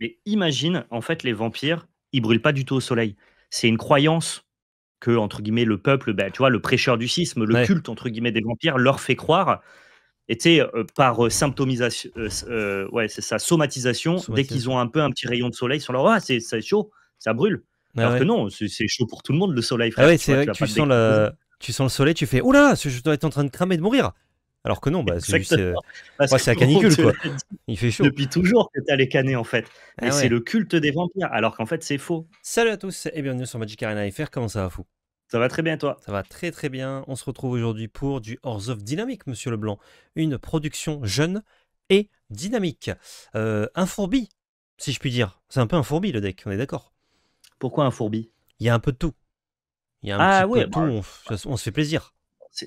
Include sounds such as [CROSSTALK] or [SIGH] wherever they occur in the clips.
Mais imagine, en fait, les vampires, ils brûlent pas du tout au soleil. C'est une croyance que, entre guillemets, le peuple, ben, tu vois, le prêcheur du sisme, le culte, entre guillemets, des vampires leur fait croire. Et sais, euh, par euh, symptomisation, euh, ouais, c'est ça, somatisation, dès qu'ils ont un peu un petit rayon de soleil, ils sont là, ah, c'est chaud, ça brûle. Ah Alors que non, c'est chaud pour tout le monde le soleil. ah ouais, c'est vrai tu sens, tu sens le soleil, tu fais, oula, je dois être en train de cramer de mourir. Alors que non, bah, c'est euh, c'est la canicule, Il fait chaud. Depuis toujours que tu les canets, en fait. Ah et c'est le culte des vampires, alors qu'en fait, c'est faux. Salut à tous et bienvenue sur Magic Arena FR. Comment ça va, fou Ça va très bien, toi Ça va très, très bien. On se retrouve aujourd'hui pour du Hors of Dynamique, monsieur Leblanc. Une production jeune et dynamique. Euh, un fourbi, si je puis dire. C'est un peu un fourbi, le deck, on est d'accord Pourquoi un fourbi Il y a un peu de tout. Il y a un ah petit peu de tout. Bah, on se fait plaisir.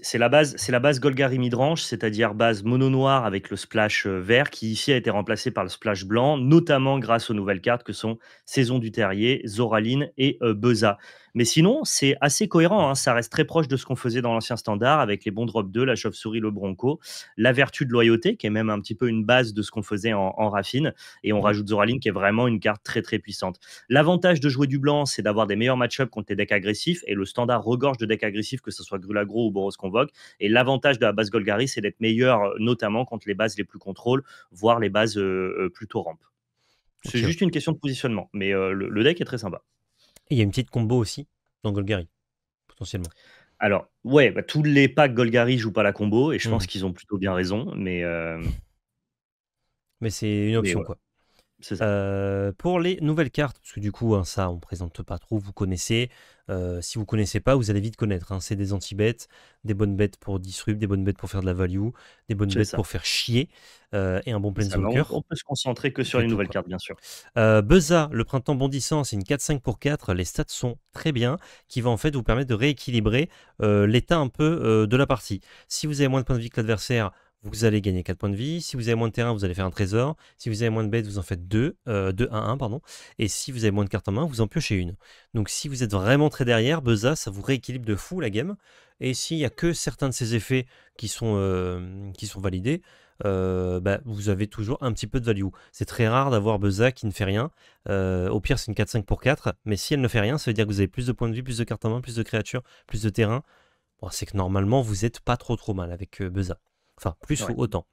C'est la base, c'est la base Golgari Midrange, c'est-à-dire base mono noire avec le splash euh, vert qui ici a été remplacé par le splash blanc, notamment grâce aux nouvelles cartes que sont Saison du Terrier, Zoraline et euh, Beza. Mais sinon, c'est assez cohérent. Hein. Ça reste très proche de ce qu'on faisait dans l'ancien standard avec les bons drop 2, la chauve-souris, le bronco, la vertu de loyauté, qui est même un petit peu une base de ce qu'on faisait en, raffine. Et on mmh. rajoute Zoraline, qui est vraiment une carte très, très puissante. L'avantage de jouer du blanc, c'est d'avoir des meilleurs match-up contre les decks agressifs. Et le standard regorge de decks agressifs, que ce soit Grulagro ou Boros Convoque. Et l'avantage de la base Golgari, c'est d'être meilleur, euh, notamment contre les bases les plus contrôles, voire les bases euh, euh, plutôt rampes. C'est juste une question de positionnement, mais le deck est très sympa il y a une petite combo aussi dans Golgari, potentiellement. Alors, ouais, bah, tous les packs Golgari jouent pas la combo, et je pense mmh. qu'ils ont plutôt bien raison, mais. Euh, mais c'est une option, quoi. Euh, pour les nouvelles cartes, parce que du coup, hein, ça, on ne présente pas trop, vous connaissez. Euh, si vous ne connaissez pas, vous allez vite connaître. Hein. c'est des anti-bêtes, des bonnes bêtes pour disrupt, des bonnes bêtes pour faire de la value, des bonnes bêtes pour faire chier, euh, et un bon de On, on peut se concentrer que sur les nouvelles cartes, bien sûr. Beza, le printemps bondissant, c'est une 4-5 pour 4. Les stats sont très bien, qui va en fait vous permettre de rééquilibrer l'état un peu de la partie. Si vous avez moins de points de vie que l'adversaire, vous allez gagner 4 points de vie. Si vous avez moins de terrain, vous allez faire un trésor. Si vous avez moins de bêtes, vous en faites 2, 2 1, 1, pardon. Et si vous avez moins de cartes en main, vous en piochez une. Donc si vous êtes vraiment très derrière, Beza, ça vous rééquilibre de fou la game. Et s'il n'y a que certains de ces effets qui sont, euh, qui sont validés, euh, bah, vous avez toujours un petit peu de value. C'est très rare d'avoir Beza qui ne fait rien. Euh, au pire, c'est une 4-5 pour 4. Mais si elle ne fait rien, ça veut dire que vous avez plus de points de vie, plus de cartes en main, plus de créatures, plus de terrain. Bon, c'est que normalement, vous n'êtes pas trop trop mal avec Beza. Enfin, plus ou autant.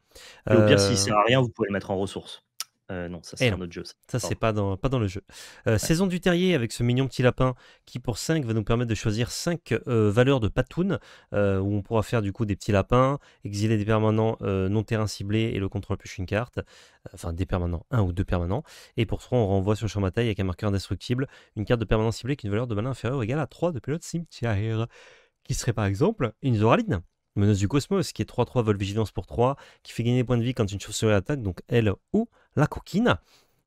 Et au pire, s'il euh, sert à rien, vous pouvez le mettre en ressources. Euh, non, ça c'est eh un autre jeu. Ça, c'est pas dans, pas dans le jeu. Euh, Saison du terrier avec ce mignon petit lapin qui pour 5 va nous permettre de choisir 5 valeurs de patoun où on pourra faire du coup des petits lapins, exiler des permanents non terrain ciblés et le contrôle plus une carte. Enfin des permanents, un ou deux permanents. Et pour 3 on renvoie sur le champ de bataille avec un marqueur indestructible une carte de permanent ciblée qui une valeur de malin inférieure ou égale à 3 de pilote cimetière. Qui serait par exemple une Zoraline Menace du Cosmos, qui est 3-3 vol vigilance pour 3, qui fait gagner des points de vie quand une chauve-souris attaque, donc elle ou la coquine,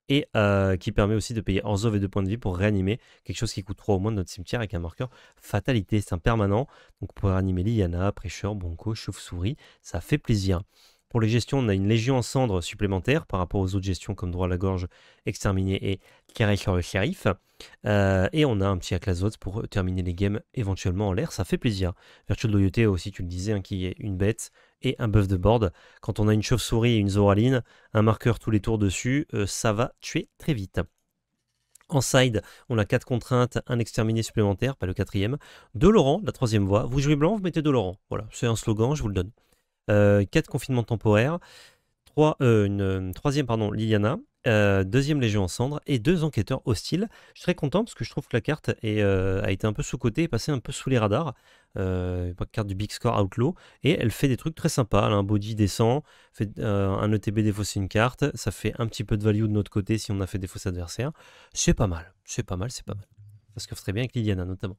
et euh, qui permet aussi de payer Orzov et 2 points de vie pour réanimer quelque chose qui coûte 3 au moins de notre cimetière avec un marqueur fatalité. C'est un permanent, donc pour réanimer Liana, Prêcheur, bonco chauve-souris, ça fait plaisir. Pour les gestions, on a une légion en cendres supplémentaire par rapport aux autres gestions comme droit à la gorge, exterminé et carré sur le shérif. Euh, et on a un petit clazo pour terminer les games éventuellement en l'air, ça fait plaisir. Vertu de loyauté aussi, tu le disais, hein, qui est une bête et un buff de board. Quand on a une chauve-souris et une zoraline, un marqueur tous les tours dessus, euh, ça va tuer très vite. En side, on a 4 contraintes, un exterminé supplémentaire, pas le quatrième. De Laurent, la troisième voie. Vous jouez blanc, vous mettez de Laurent. Voilà, c'est un slogan, je vous le donne. 4 euh, confinements temporaires. 3, euh, une, euh, troisième, pardon, Liliana. deuxième Légion en cendres et deux enquêteurs hostiles. Je suis très content parce que je trouve que la carte a été un peu sous-cotée, passée un peu sous les radars. carte du Big Score Outlaw, et elle fait des trucs très sympas. un body descend, fait, un ETB défausser une carte, ça fait un petit peu de value de notre côté si on a fait défausser adversaire. C'est pas mal, c'est pas mal, c'est pas mal. Ça se très bien avec Liliana notamment.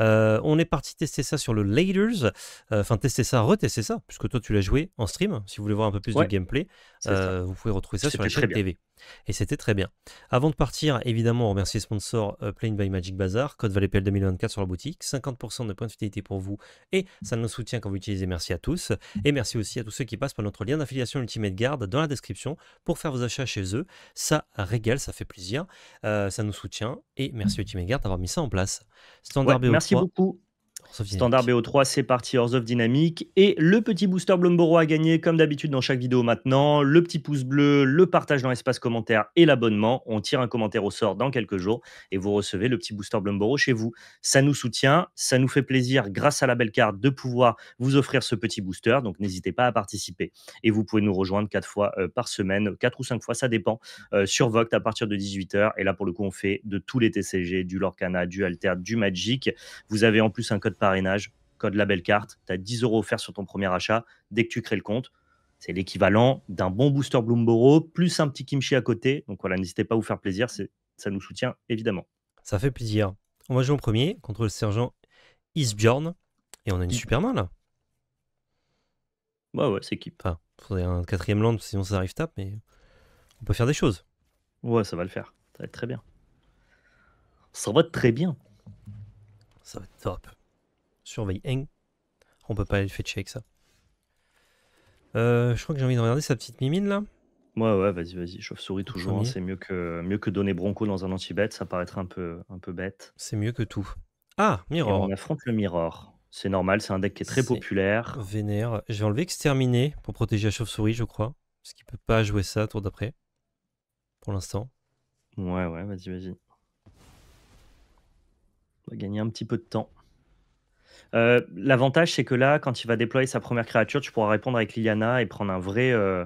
Euh, on est parti tester ça sur le Laders, euh, enfin tester ça, retester ça, puisque toi tu l'as joué en stream. Si vous voulez voir un peu plus de gameplay, euh, vous pouvez retrouver ça sur la chaîne TV. Et c'était très bien. Avant de partir, évidemment, remercier remercie les sponsors by Magic Bazar, code Valet PL 2024 sur la boutique, 50% de points de fidélité pour vous et ça nous soutient quand vous utilisez. Merci à tous. Et merci aussi à tous ceux qui passent par notre lien d'affiliation Ultimate Guard dans la description pour faire vos achats chez eux. Ça régale, ça fait plaisir, ça nous soutient et merci Ultimate Guard d'avoir mis ça en place. Standard BO. Merci Plácido, Standard BO3, c'est parti, hors of Dynamic. Et le petit booster Blomboro a gagné comme d'habitude dans chaque vidéo maintenant. Le petit pouce bleu, le partage dans l'espace commentaire et l'abonnement. On tire un commentaire au sort dans quelques jours et vous recevez le petit booster Blomboro chez vous. Ça nous soutient, ça nous fait plaisir grâce à la belle carte de pouvoir vous offrir ce petit booster. Donc n'hésitez pas à participer. Et vous pouvez nous rejoindre quatre fois euh, par semaine, quatre ou cinq fois, ça dépend, euh, sur Voct à partir de 18h. Et là, pour le coup, on fait de tous les TCG, du Lorcana, du Alter, du Magic. Vous avez en plus un code parrainage, code label carte. Tu as 10 euros offerts sur ton premier achat dès que tu crées le compte. C'est l'équivalent d'un bon booster Bloomborough plus un petit kimchi à côté. Donc voilà, n'hésitez pas à vous faire plaisir, ça nous soutient évidemment. Ça fait plaisir. On va jouer en premier contre le sergent Isbjorn. Et on a une mm. super main là. Bah ouais, ouais, c'est qui Enfin, faudrait un quatrième land, sinon ça arrive top mais on peut faire des choses. Ouais, ça va le faire. Ça va être très bien. Ça va être très bien. Ça va être top surveille Eng. Hein. On peut pas aller le fetcher avec ça. Euh, je crois que j'ai envie de regarder sa petite mimine là. Ouais, ouais, vas-y, vas-y. Chauve-souris toujours. Hein. c'est mieux que, mieux que donner Bronco dans un anti-bet. Ça paraîtrait un peu, un peu bête. C'est mieux que tout. Ah, Mirror. on affronte le Mirror. C'est normal, c'est un deck qui est très populaire. Vénère. je vais enlever Exterminer pour protéger la chauve-souris, je crois. Parce qu'il peut pas jouer ça tour d'après. Pour l'instant. Ouais, ouais, vas-y, vas-y. On va gagner un petit peu de temps. Euh, l'avantage, c'est que là, quand il va déployer sa première créature, tu pourras répondre avec Liliana et prendre un vrai, euh,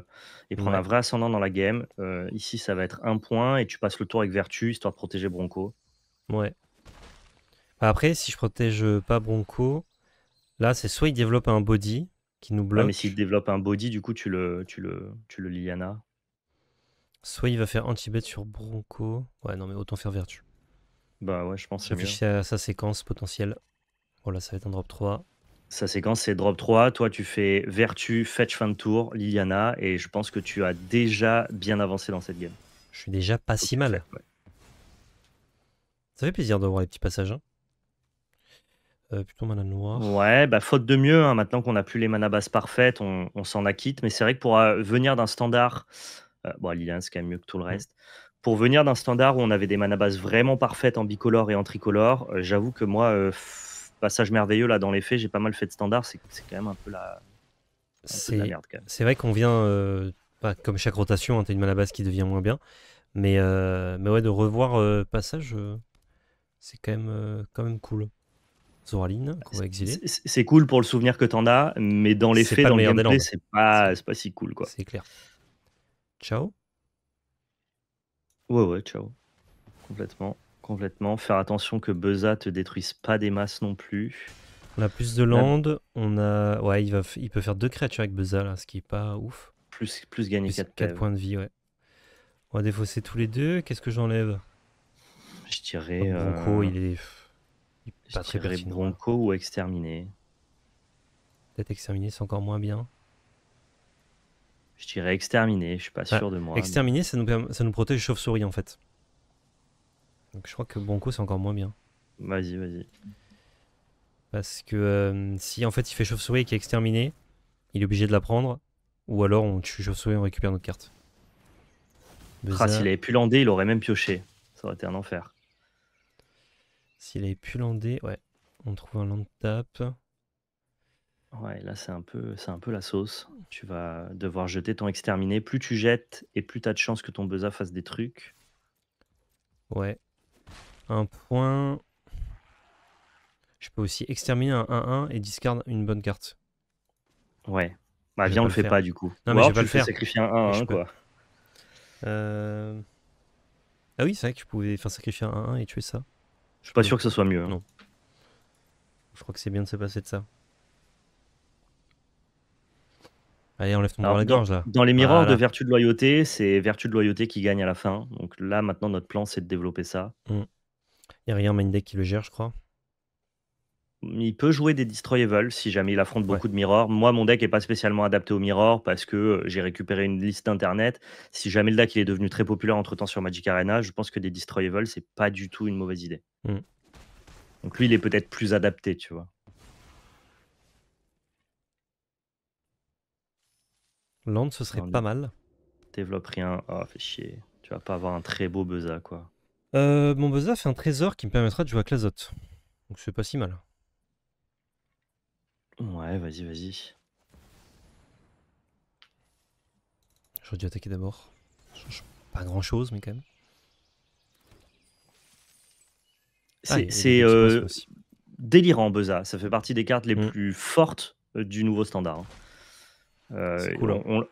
et prendre un vrai ascendant dans la game. Euh, ici, ça va être un point et tu passes le tour avec Vertu, histoire de protéger Bronco. Ouais. Bah, après, si je protège pas Bronco, là, c'est soit il développe un body qui nous bloque. mais s'il développe un body, du coup, tu le, tu le, tu le Liliana. Soit il va faire anti-bet sur Bronco. Ouais, non, mais autant faire Vertu. Bah ouais, je pense. Réfléchis à sa séquence potentielle. Voilà, oh ça va être un drop 3. Sa séquence, c'est drop 3. Toi, tu fais Vertu, Fetch fin de tour, Liliana, et je pense que tu as déjà bien avancé dans cette game. Je suis déjà pas si mal. Ça fait plaisir de voir les petits passages. Hein. Euh, plutôt mana noire. Ouais, bah faute de mieux, hein. maintenant qu'on n'a plus les mana bases parfaites, on, s'en acquitte. Mais c'est vrai que pour euh, venir d'un standard, euh, bon, Liliana, c'est quand même mieux que tout le reste. pour venir d'un standard où on avait des mana bases vraiment parfaites en bicolore et en tricolore, j'avoue que moi, passage merveilleux là dans les faits. J'ai pas mal fait de standard, c'est quand même un peu la, c'est vrai qu'on vient, euh, pas comme chaque rotation, hein, mal une base qui devient moins bien. Mais, euh, mais ouais, de revoir euh, Passage, c'est quand même, quand même cool. Zoraline, bah, C'est cool pour le souvenir que t'en as, mais dans les faits, dans le gameplay, c'est pas, pas si cool. quoi. C'est clair. Ciao. Ouais, ouais, ciao. Complètement. Complètement. Faire attention que Beza te détruise pas des masses non plus. On a plus de land, on a. Ouais, il, va il peut faire deux créatures avec Beza, là, ce qui est pas ouf. Plus, plus gagner 4, e. points de vie, ouais. On va défausser tous les deux. Qu'est-ce que j'enlève Je dirais. Oh, Bronco, euh, il est. Bronco ou Exterminé. Peut-être Exterminé, c'est encore moins bien. Je dirais Exterminé, je suis pas sûr de moi. Exterminé, ça, nous, ça nous protège Chauve-souris en fait je crois que Bronco c'est encore moins bien. Vas-y, vas-y. Parce que euh, si en fait il fait chauve-souris et qui est exterminé, il est obligé de la prendre. Ou alors on tue chauve-souris et on récupère notre carte. Ah, s'il avait pu lander, il aurait même pioché. Ça aurait été un enfer. S'il avait pu lander, ouais. On trouve un land tap. Ouais, là c'est un peu un peu la sauce. Tu vas devoir jeter ton exterminé. Plus tu jettes et plus tu as de chances que ton buzzard fasse des trucs. Ouais un point. Je peux aussi exterminer un 1-1 et discard une bonne carte. Ouais. Bah, viens, on le fait pas du coup. Non, mais je vais le faire. sacrifier un 1-1, quoi. Euh, ah oui, c'est vrai que je pouvais faire sacrifier un 1 et tuer ça. Je suis pas sûr que ce soit mieux. Hein. Non. Je crois que c'est bien de se passer de ça. Allez, on ton Alors, dans la gorge là. Dans les miroirs de vertu de loyauté, c'est vertu de loyauté qui gagne à la fin. Donc là, maintenant, notre plan, c'est de développer ça. Mm. Il n'y a rien main Deck qui le gère, je crois. Il peut jouer des Evil si jamais il affronte beaucoup de Mirror. Moi, mon deck n'est pas spécialement adapté au Mirror parce que euh, j'ai récupéré une liste d'internet. Si jamais le deck il est devenu très populaire entre temps sur Magic Arena, je pense que des ce c'est pas du tout une mauvaise idée. Hmm. Donc lui, il est peut-être plus adapté, tu vois. Land, ce serait pas mal. Développe rien. Oh, fais chier. Tu vas pas avoir un très beau Beza, quoi. Euh, mon fait un trésor qui me permettra de jouer à Lazote. Donc c'est pas si mal. Ouais, vas-y, vas-y. J'aurais dû attaquer d'abord. Pas grand chose, mais quand même. Ah, c'est euh, délirant, Beza. Ça fait partie des cartes les mm. plus fortes euh, du nouveau standard. Hein. Euh, cool, hein.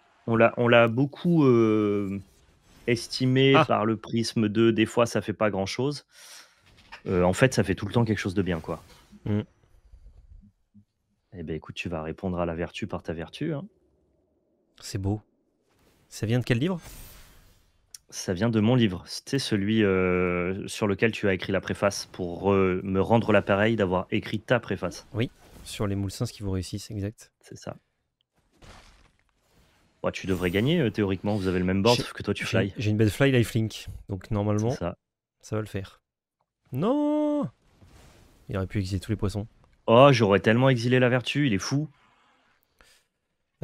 on, l'a beaucoup estimé ah. par le prisme de des fois ça fait pas grand chose, euh, en fait ça fait tout le temps quelque chose de bien quoi. Et mm. Eh ben écoute, tu vas répondre à la vertu par ta vertu. Hein. C'est beau. Ça vient de quel livre Ça vient de mon livre. C'était celui euh, sur lequel tu as écrit la préface pour euh, me rendre l'appareil d'avoir écrit ta préface. Oui, sur les moulins qui vous réussissent, exact. C'est ça. Ouais, bah, tu devrais gagner euh, théoriquement, vous avez le même board, que toi tu fly. J'ai une belle fly lifelink, donc normalement ça. va le faire. Non Il aurait pu exiler tous les poissons. Oh, j'aurais tellement exilé la vertu, il est fou.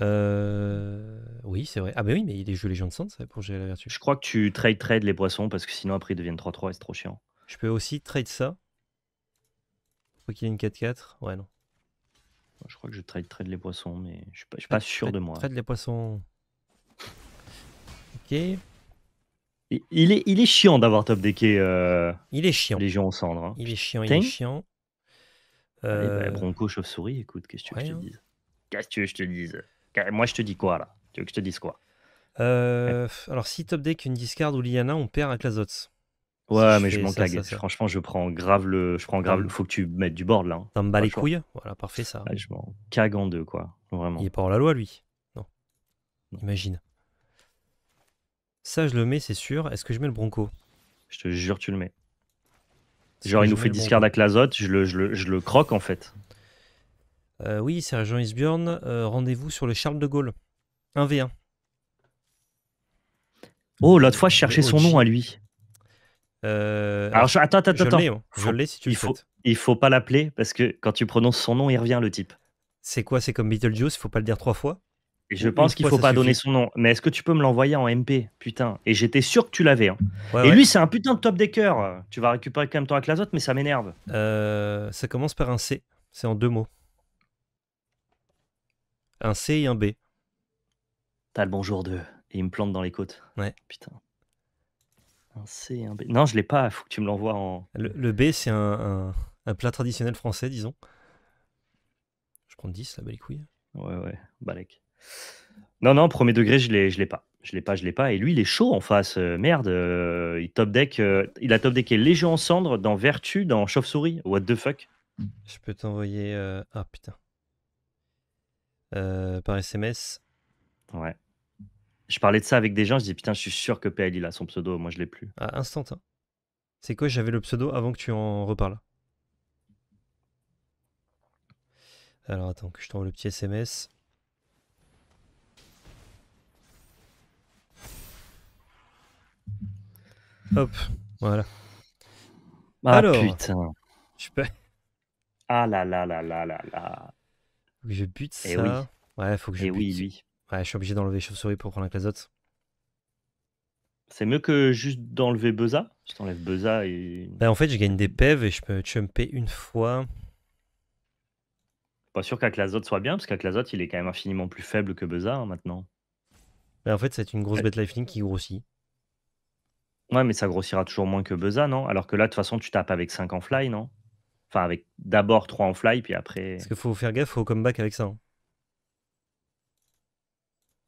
Euh... Oui, c'est vrai. Ah bah oui, mais il est jeu gens de centre pour gérer la vertu. Je crois que tu trade trade les poissons parce que sinon après ils deviennent 3-3 et c'est trop chiant. Je peux aussi trade ça. Faut qu'il ait une 4-4. Ouais, non. Je crois que je trade, trade les poissons, mais je suis pas, suis pas sûr de moi. Trade les poissons. Ok. Il, est, il est chiant d'avoir top decké. Euh, il est chiant. Légion gens cendre. Hein. Il est chiant, il est chiant. Bah, euh... bronco, chauve-souris, écoute, qu'est-ce que tu veux que je te dise Qu'est-ce que tu veux que je te dise Moi, je te dis quoi là Tu veux que je te dise quoi euh, Alors, si top deck une discard ou Liana, on perd la Clazots. Ouais, mais je, m'en cague. Franchement, je prends grave le. Je prends grave le... Ah. Faut que tu mettes du board là. Hein. Ça me bat les couilles. Voilà, parfait ça. je m'en cague en deux, quoi. Vraiment. Il est pas hors la loi, lui. Non. Imagine. Ça, je le mets, c'est sûr. Est-ce que je mets le Bronco Je te jure, tu le mets. Genre, il nous fait discard avec l'azote, je le, croque en fait. Euh, oui, c'est Jean Isbjorn. Euh, rendez-vous sur le Charles de Gaulle. 1v1. Oh, l'autre fois, je cherchais son nom à lui. Euh, alors, attends, attends, attends. Hein. Je l'ai si tu il faut, Il faut pas l'appeler parce que quand tu prononces son nom, il revient le type. C'est quoi C'est comme Beetlejuice, il faut pas le dire trois fois je pense qu'il faut pas donner son nom. Mais est-ce que tu peux me l'envoyer en MP Putain. Et j'étais sûr que tu l'avais. Hein. et lui, c'est un putain de top des decker. Tu vas récupérer quand même ton avec mais ça m'énerve. Euh, ça commence par un C. C'est en deux mots. Un C et un B. T'as le bonjour d'eux. Et il me plante dans les côtes. Ouais. Putain. C un B. Non, je l'ai pas, faut que tu me l'envoies en. Le, B, c'est un, plat traditionnel français, disons. Je prends 10, la les couilles. Ouais, ouais, Balek. Non, non, premier degré, je l'ai, je l'ai pas. Je l'ai pas, je l'ai pas. Et lui, il est chaud en face. Euh, merde, euh, il top deck. Euh, il a top decké légion en cendre dans Vertu, dans Chauve-souris. What the fuck Je peux t'envoyer. Ah putain. par SMS. Ouais. Je parlais de ça avec des gens, je dis putain, je suis sûr que PL il a son pseudo, moi je l'ai plus. Ah, instant. C'est quoi J'avais le pseudo avant que tu en reparles. Alors attends, que je t'envoie le petit SMS. Hop, voilà. Ah Alors, putain. Je peux... Ah là là là là là Je bute eh ça. Et oui. Ouais, faut que je Et eh bute. oui, Ouais, je suis obligé d'enlever chauve-souris pour prendre la C'est mieux que juste d'enlever Beza. Je t'enlève Beza et. Bah, en fait, je gagne des pèves et je peux chumper une fois. Pas sûr qu'Aclazot soit bien, parce qu'Aclazot, il est quand même infiniment plus faible que Beza hein, maintenant. Bah, en fait, c'est une grosse bête lifelink qui grossit. Ouais, mais ça grossira toujours moins que Beza, non Alors que là, de toute façon, tu tapes avec 5 en fly, non Enfin, avec d'abord 3 en fly, puis après. Parce qu'il faut faire gaffe au comeback avec ça. Hein.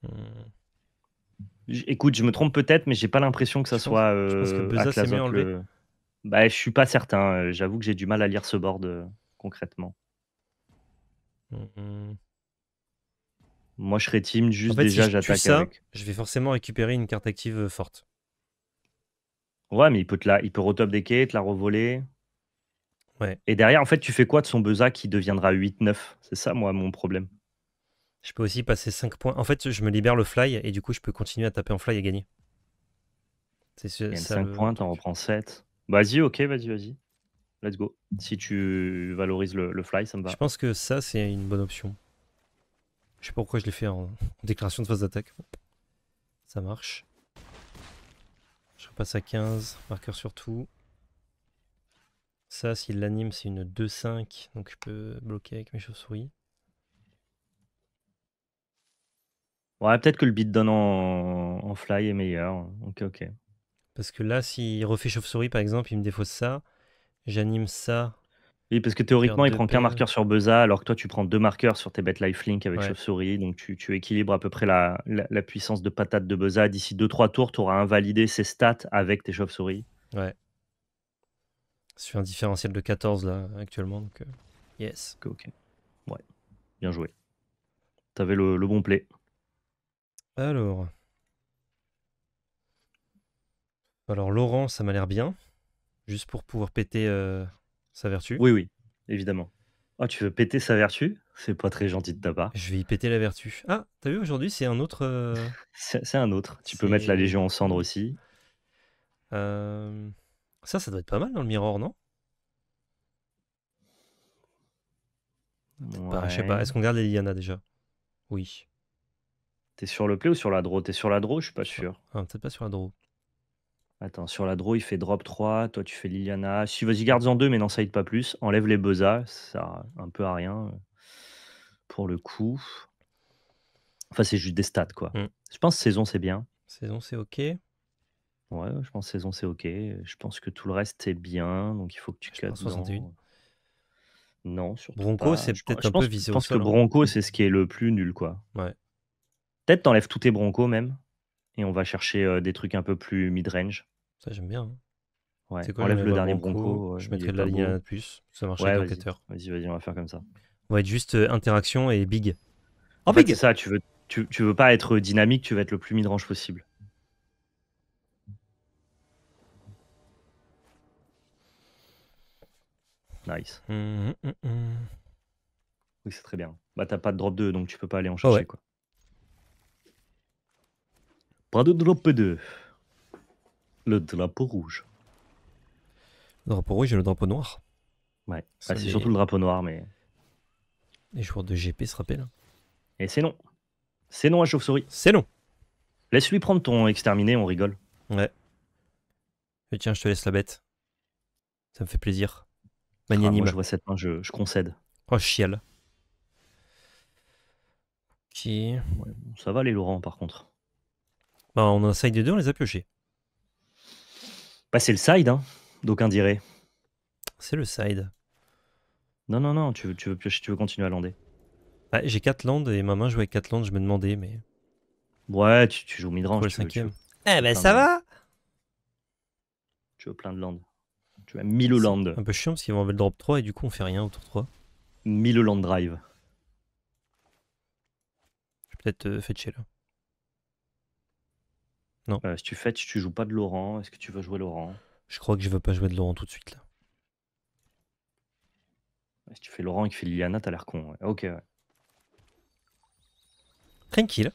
Euh, écoute, je me trompe peut-être, mais j'ai pas l'impression que ça soit. je pense que euh, s'est enlevé. Bah, je suis pas certain. Euh, j'avoue que j'ai du mal à lire ce board concrètement. Mm-hmm. Moi, je serais team juste déjà, j'attaque Je vais forcément récupérer une carte active forte. Ouais, mais il peut te la, il peut te la revoler. Et derrière, en fait, tu fais quoi de son Beza qui deviendra 8-9 C'est ça, moi, mon problème. Je peux aussi passer 5 points. En fait, je me libère le fly et du coup, je peux continuer à taper en fly et gagner. C'est 5 points, t'en reprends 7. Vas-y, ok, vas-y, vas-y. Let's go. Si tu valorises le, fly, ça me va. Je pense que ça, c'est une bonne option. Je sais pas pourquoi je l'ai fait en [LAUGHS] déclaration de phase d'attaque. Ça marche. Je repasse à 15, marqueur sur tout. Ça, s'il l'anime, c'est une 2-5, donc je peux bloquer avec mes chauves-souris. Ouais, peut-être que le beatdown en, en fly est meilleur. Ok, ok. Parce que là, s'il refait chauve-souris, par exemple, il me défausse ça. J'anime ça. Oui, parce que théoriquement, il prend qu'un marqueur sur Beza, alors que toi, tu prends deux marqueurs sur tes bêtes link avec chauve-souris. Donc, tu, équilibres à peu près la, puissance de patate de Beza. D'ici 2-3 tours, tu auras invalidé ses stats avec tes chauves-souris. Ouais. Sur un différentiel de 14 là, actuellement. Donc, euh, yes. ok. Ouais. Bien joué. T'avais le, le bon play. Alors. Alors, Laurent, ça m'a l'air bien. Juste pour pouvoir péter euh, sa vertu. Oui, oui, évidemment. Ah, tu veux péter sa vertu C'est pas très gentil de ta part. Je vais y péter la vertu. Ah, t'as vu, aujourd'hui, c'est un autre. Euh, [LAUGHS] c'est un autre. Tu peux mettre la Légion en cendre aussi. Euh, ça, ça doit être pas mal dans le miroir, non bah, Je sais pas. Est-ce qu'on garde les Liana déjà Oui. T'es sur le play ou sur la draw T'es sur la draw, je suis pas sûr. Ah, peut-être pas sur la draw. Attends, sur la draw, il fait drop 3, toi tu fais Liliana. Si, vas-y, garde-en 2, mais n'en side pas plus. Enlève les buzzas, ça un peu à rien euh, pour le coup. Enfin, c'est juste des stats, quoi. Mm. Je pense saison, c'est bien. Saison, c'est OK. Ouais, je pense saison, c'est OK. Je pense que tout le reste, c'est bien. Donc, il faut que tu cuts. Non, sur Bronco, c'est peut-être un peu Je pense que hein. Bronco, c'est ce qui est le plus nul, quoi. Ouais. Peut-être t'enlèves tous tes broncos même. Et on va chercher euh, des trucs un peu plus mid-range. Ça, j'aime bien. Hein. Ouais, enlève le dernier bronco. je de la ligne Ça marche vas-y, on va faire comme ça. On va être juste euh, interaction et big. En fait, c'est ça, tu veux, tu, veux pas être dynamique, tu veux être le plus mid-range possible. Nice. Mmh, mmh, mmh. Oui, c'est très bien. Bah, t'as pas de drop 2, donc tu peux pas aller en ah chercher. quoi. Pas de drapeau Le drapeau rouge. Le drapeau rouge et le drapeau noir. Ouais, bah, c'est surtout le drapeau noir, mais... Les joueurs de GP se rappellent. Et c'est non. C'est non à chauve-souris. C'est non. Laisse-lui prendre ton exterminé, on rigole. Ouais. tiens, je te laisse la bête. Ça me fait plaisir. Ah, Magnanime. je vois cette main, je, concède. Oh, chial. Ok. ça va les Laurent, par contre. Bah, on a un side des deux, on les a piochés. Bah, c'est le side, hein, d'aucuns diraient. C'est le side. Non, non, non, tu veux, tu veux, piocher, tu veux continuer à lander. Bah, j'ai 4 landes et ma main joue avec 4 landes, je me demandais, mais. Ouais, tu, tu joues midrange. Tu, veux, 5 Eh ben, ça va Tu veux plein de landes. Tu as 1000 landes. Un peu chiant parce qu'ils vont enlever le drop 3 et du coup, on fait rien autour 3. 1000 land drive. Je vais peut-être te euh, fetcher là. Euh, si tu fais, tu joues pas de Laurent, est-ce que tu veux jouer Laurent Je crois que je veux pas jouer de Laurent tout de suite là. Si tu fais Laurent et que tu fais t'as l'air con. Ok. Tranquille.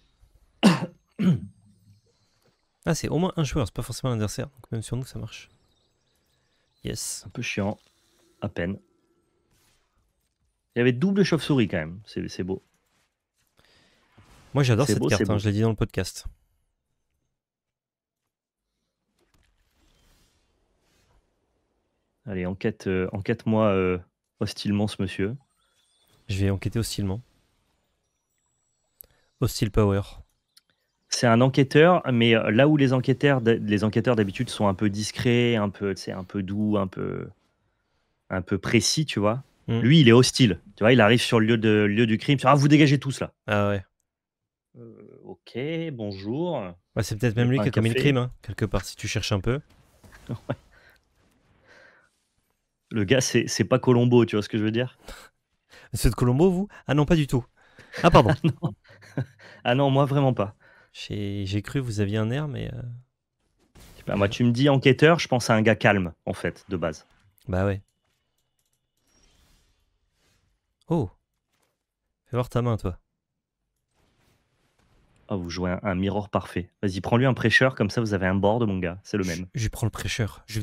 ah, c'est au moins un joueur, c'est pas forcément l'adversaire Donc même sur nous, ça marche. Yes. Un peu chiant. À peine. Il y avait double chauve-souris quand même. C'est beau. Moi, j'adore cette carte. Hein. je l'ai dit dans le podcast. Allez, enquête, euh, enquête-moi euh, hostilement ce monsieur. Je vais enquêter hostilement. Hostile Power. C'est un enquêteur, mais euh, là où les enquêteurs, les enquêteurs d'habitude sont un peu discrets, un peu, un peu doux, un peu, un peu précis, tu vois. Hmm. Lui, il est hostile. Tu vois, il arrive sur le lieu, du crime. Ah, vous dégagez tous là. Ah ouais. ok, bonjour. c'est peut-être même lui qui a commis le crime, hein, quelque part, si tu cherches un peu. [LAUGHS] ouais. Le gars, c'est pas Colombo, tu vois ce que je veux dire C'est de Colombo, vous Ah non, pas du tout. Ah, pardon. [LAUGHS] Ah, ah, non. moi, vraiment pas. J'ai cru que vous aviez un air, mais. Euh, moi, tu me dis enquêteur, je pense à un gars calme, en fait, de base. Bah ouais. Oh Fais voir ta main, toi. Ah, oh, vous jouez un, mirror parfait. Vas-y, prends-lui un prêcheur, comme ça vous avez un bord de mon gars. C'est le même. Je, prends le prêcheur. Je...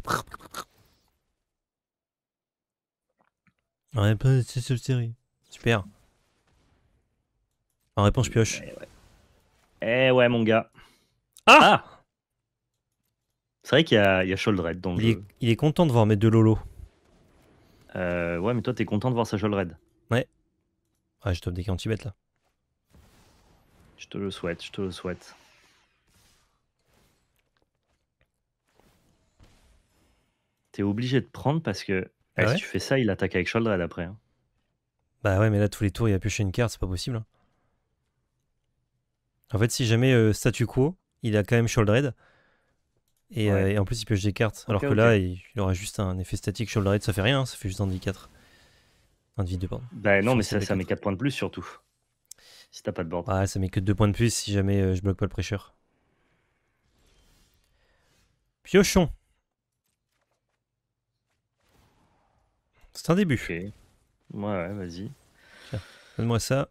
Ouais, pas de série. Super. En réponse pioche. Eh ouais. Eh mon gars. Ah, ah, C'est vrai qu'il y a, il dans le il Est, il est content de voir mes de Lolo. Euh, ouais, mais toi, t'es content de voir sa Sholdred. Ouais. Ah, je top des bête là. Je te le souhaite, je te le souhaite. T'es obligé de prendre parce que ah ah si tu fais ça, il attaque avec Sholdred après. Hein. Bah ouais, mais là, tous les tours, il a pioché une carte, c'est pas possible. Hein. En fait, si jamais euh, statu quo, il a quand même Shoulder Et, euh, et en plus, il pioche des cartes. alors que là, il, aura juste un effet statique shouldered, ça fait rien, hein, ça fait juste un de 4. Un de vie 2, pardon. Bah non, mais ça, met 4 points de plus surtout. Si t'as pas de board. Ah, ça met que 2 points de plus si jamais euh, je bloque pas le pressure. Piochon. C'est un début. Ouais, vas-y. Donne-moi ça.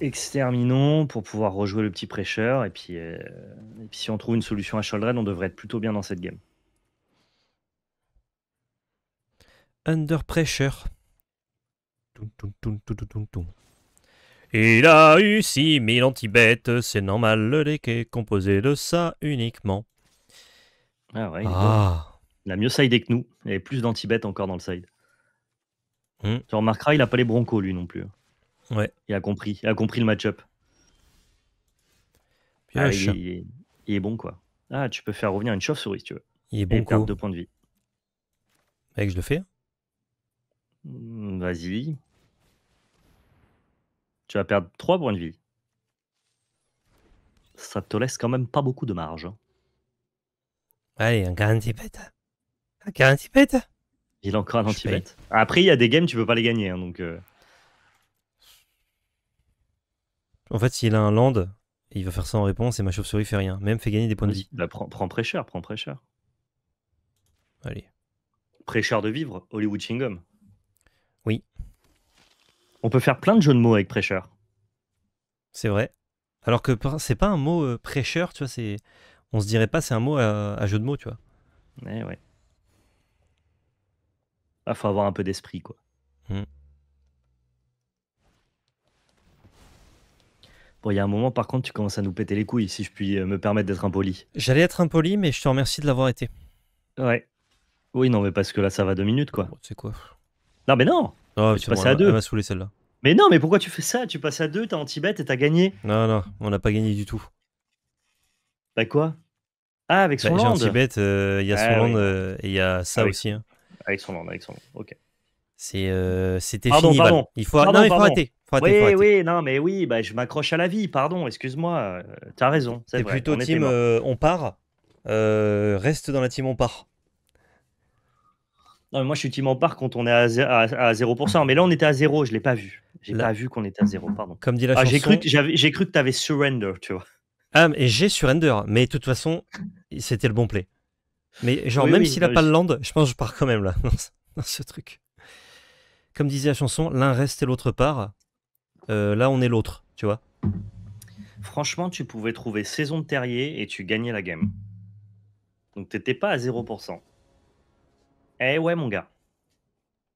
Exterminons pour pouvoir rejouer le petit prêcheur. Et puis, euh, si on trouve une solution à Sholdred, on devrait être plutôt bien dans cette game. Under Pressure. Il a eu 6000 anti c'est normal, le deck est composé de ça uniquement. Ah ouais, il ah. a mieux side que nous, Il y avait plus d'antibêtes encore dans le side. Hmm. Tu remarqueras, il n'a pas les Broncos lui non plus. Ouais. Il a compris, il a compris le match-up. Ah, il, est, bon quoi. Ah, tu peux faire revenir une chauve-souris si tu veux. Il est bon. a deux points de vie. Mec, je le fais. Hmm, vas-y. Tu vas perdre 3 points de vie. Ça te laisse quand même pas beaucoup de marge. Hein. Allez, un 40 pète. Un 40 pète. Il a encore un anti bête Après, il y a des games, tu peux pas les gagner. Hein, donc, euh. En fait, s'il a un land, il va faire ça en réponse et ma chauve-souris fait rien. Même fait gagner des points de vie. Bah, prends, prêcheur, prends prêcheur. Allez. Prêcheur de vivre, Hollywood Chingum. Oui. On peut faire plein de jeux de mots avec prêcheur. C'est vrai. Alors que c'est pas un mot euh, prêcheur, tu vois, c'est. On se dirait pas c'est un mot à, jeu de mots, tu vois. mais eh ouais il ah, faut avoir un peu d'esprit, quoi. Mm. Bon, il y a un moment, par contre, tu commences à nous péter les couilles, si je puis euh, me permettre d'être impoli. J'allais être impoli, mais je te remercie de l'avoir été. Ouais. Oui, non, mais parce que là, ça va deux minutes, quoi. c'est quoi Non, mais non Tu à deux. Elle m'a saoulé, celle-là. Mais non, mais pourquoi tu fais ça Tu passes à deux, t'es en Tibet et t'as gagné. Non, non, on n'a pas gagné du tout. Bah quoi Ah, avec son bah, en Tibet, euh, il y a ah, son land, euh, et il y a ça ah, aussi. Hein avec son nom, avec son nom, Ok. C'est, euh, c'était fini. Pardon. Il faut, non, mais arrêter. faut oui, oui, non, mais oui, bah, je m'accroche à la vie. Pardon, excuse-moi. Euh, t'as raison. C'est plutôt on team, euh, on part. reste dans la team, on part. Non, mais moi, je suis team on part quand on est à, 0%, à, Mais là, on était à 0. Je l'ai pas vu. J'ai pas vu qu'on était à 0. Pardon. Comme dit la ah, chanson. J'ai cru que tu j'ai cru que t'avais surrender, tu vois. Ah, et j'ai surrender. Mais de toute façon, c'était le bon play. Mais genre, même s'il n'a bah, pas le land, je pense que je pars quand même là, [LAUGHS] dans ce truc. Comme disait la chanson, l'un reste et l'autre part. Euh, là, on est l'autre, tu vois. Franchement, tu pouvais trouver saison de terrier et tu gagnais la game. Donc, t'étais pas à 0%. Eh ouais, mon gars.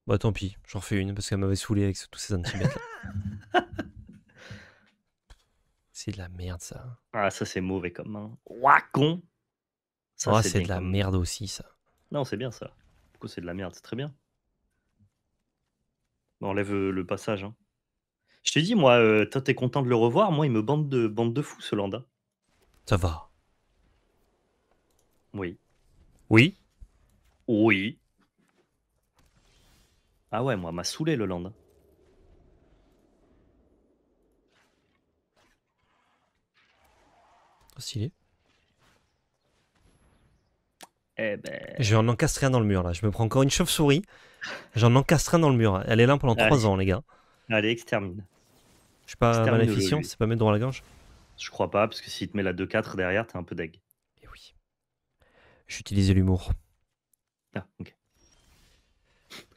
Bah, tant pis, j'en refais une parce qu'elle m'avait saoulé avec tous ces antimètres. [LAUGHS] c'est de la merde, ça. Ah, ça, c'est mauvais comme main. Ouah, ça, c'est de la merde aussi, ça. Non, c'est bien ça. Pourquoi c'est de la merde C'est très bien. enlève euh, le passage. Hein. Je t'ai dit, moi, euh, toi, t'es content de le revoir. Moi, il me bande de, bande de fous, ce Landa. Ça va. Oui. Oui. Oui. Ah ouais, moi, m'a saoulé le Landa. Oh, stylé. Eh ben. Je vais en encastrer dans le mur là. Je me prends encore une chauve-souris. J'en encastre rien dans le mur. Elle est là pendant 3 ans, les gars. Allez, extermine. Je suis pas maléficient, c'est pas mettre droit à la gorge Je crois pas, parce que si te met la 2-4 derrière, t'es un peu deg. Et eh oui. J'utilisais l'humour. Ah, ok.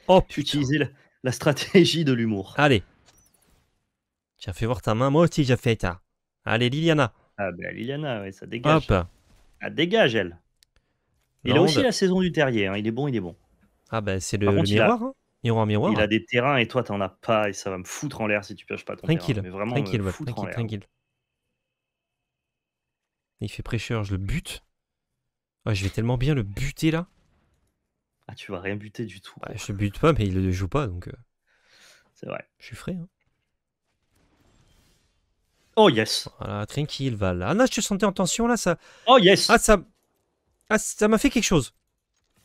Oh, J'utilisais la, stratégie de l'humour. Allez. Tiens, fais voir ta main. Moi aussi, j'ai fait ça. Allez, Liliana. Ah, ben Liliana, ouais, ça dégage. Hop. Ça dégage, elle. Il a aussi la saison du terrier. Hein. Il est bon, il est bon. Ah ben bah, c'est le, miroir. hein. miroir, miroir. Il a hein. des terrains et toi t'en as pas et ça va me foutre en l'air si tu pioches pas ton tranquille, terrain. Mais vraiment, tranquille, tranquille, tranquille. Il fait prêcheur, je le bute. je vais tellement bien le buter là. Ah tu vas rien buter du tout. je le bute pas mais il le joue pas donc. Euh, c'est vrai. Je suis frais. Hein. Oh yes. Voilà, tranquille, va là. Ah non, je te sentais en tension là, ça. Oh yes. Ah ça, ah, ça m'a fait quelque chose.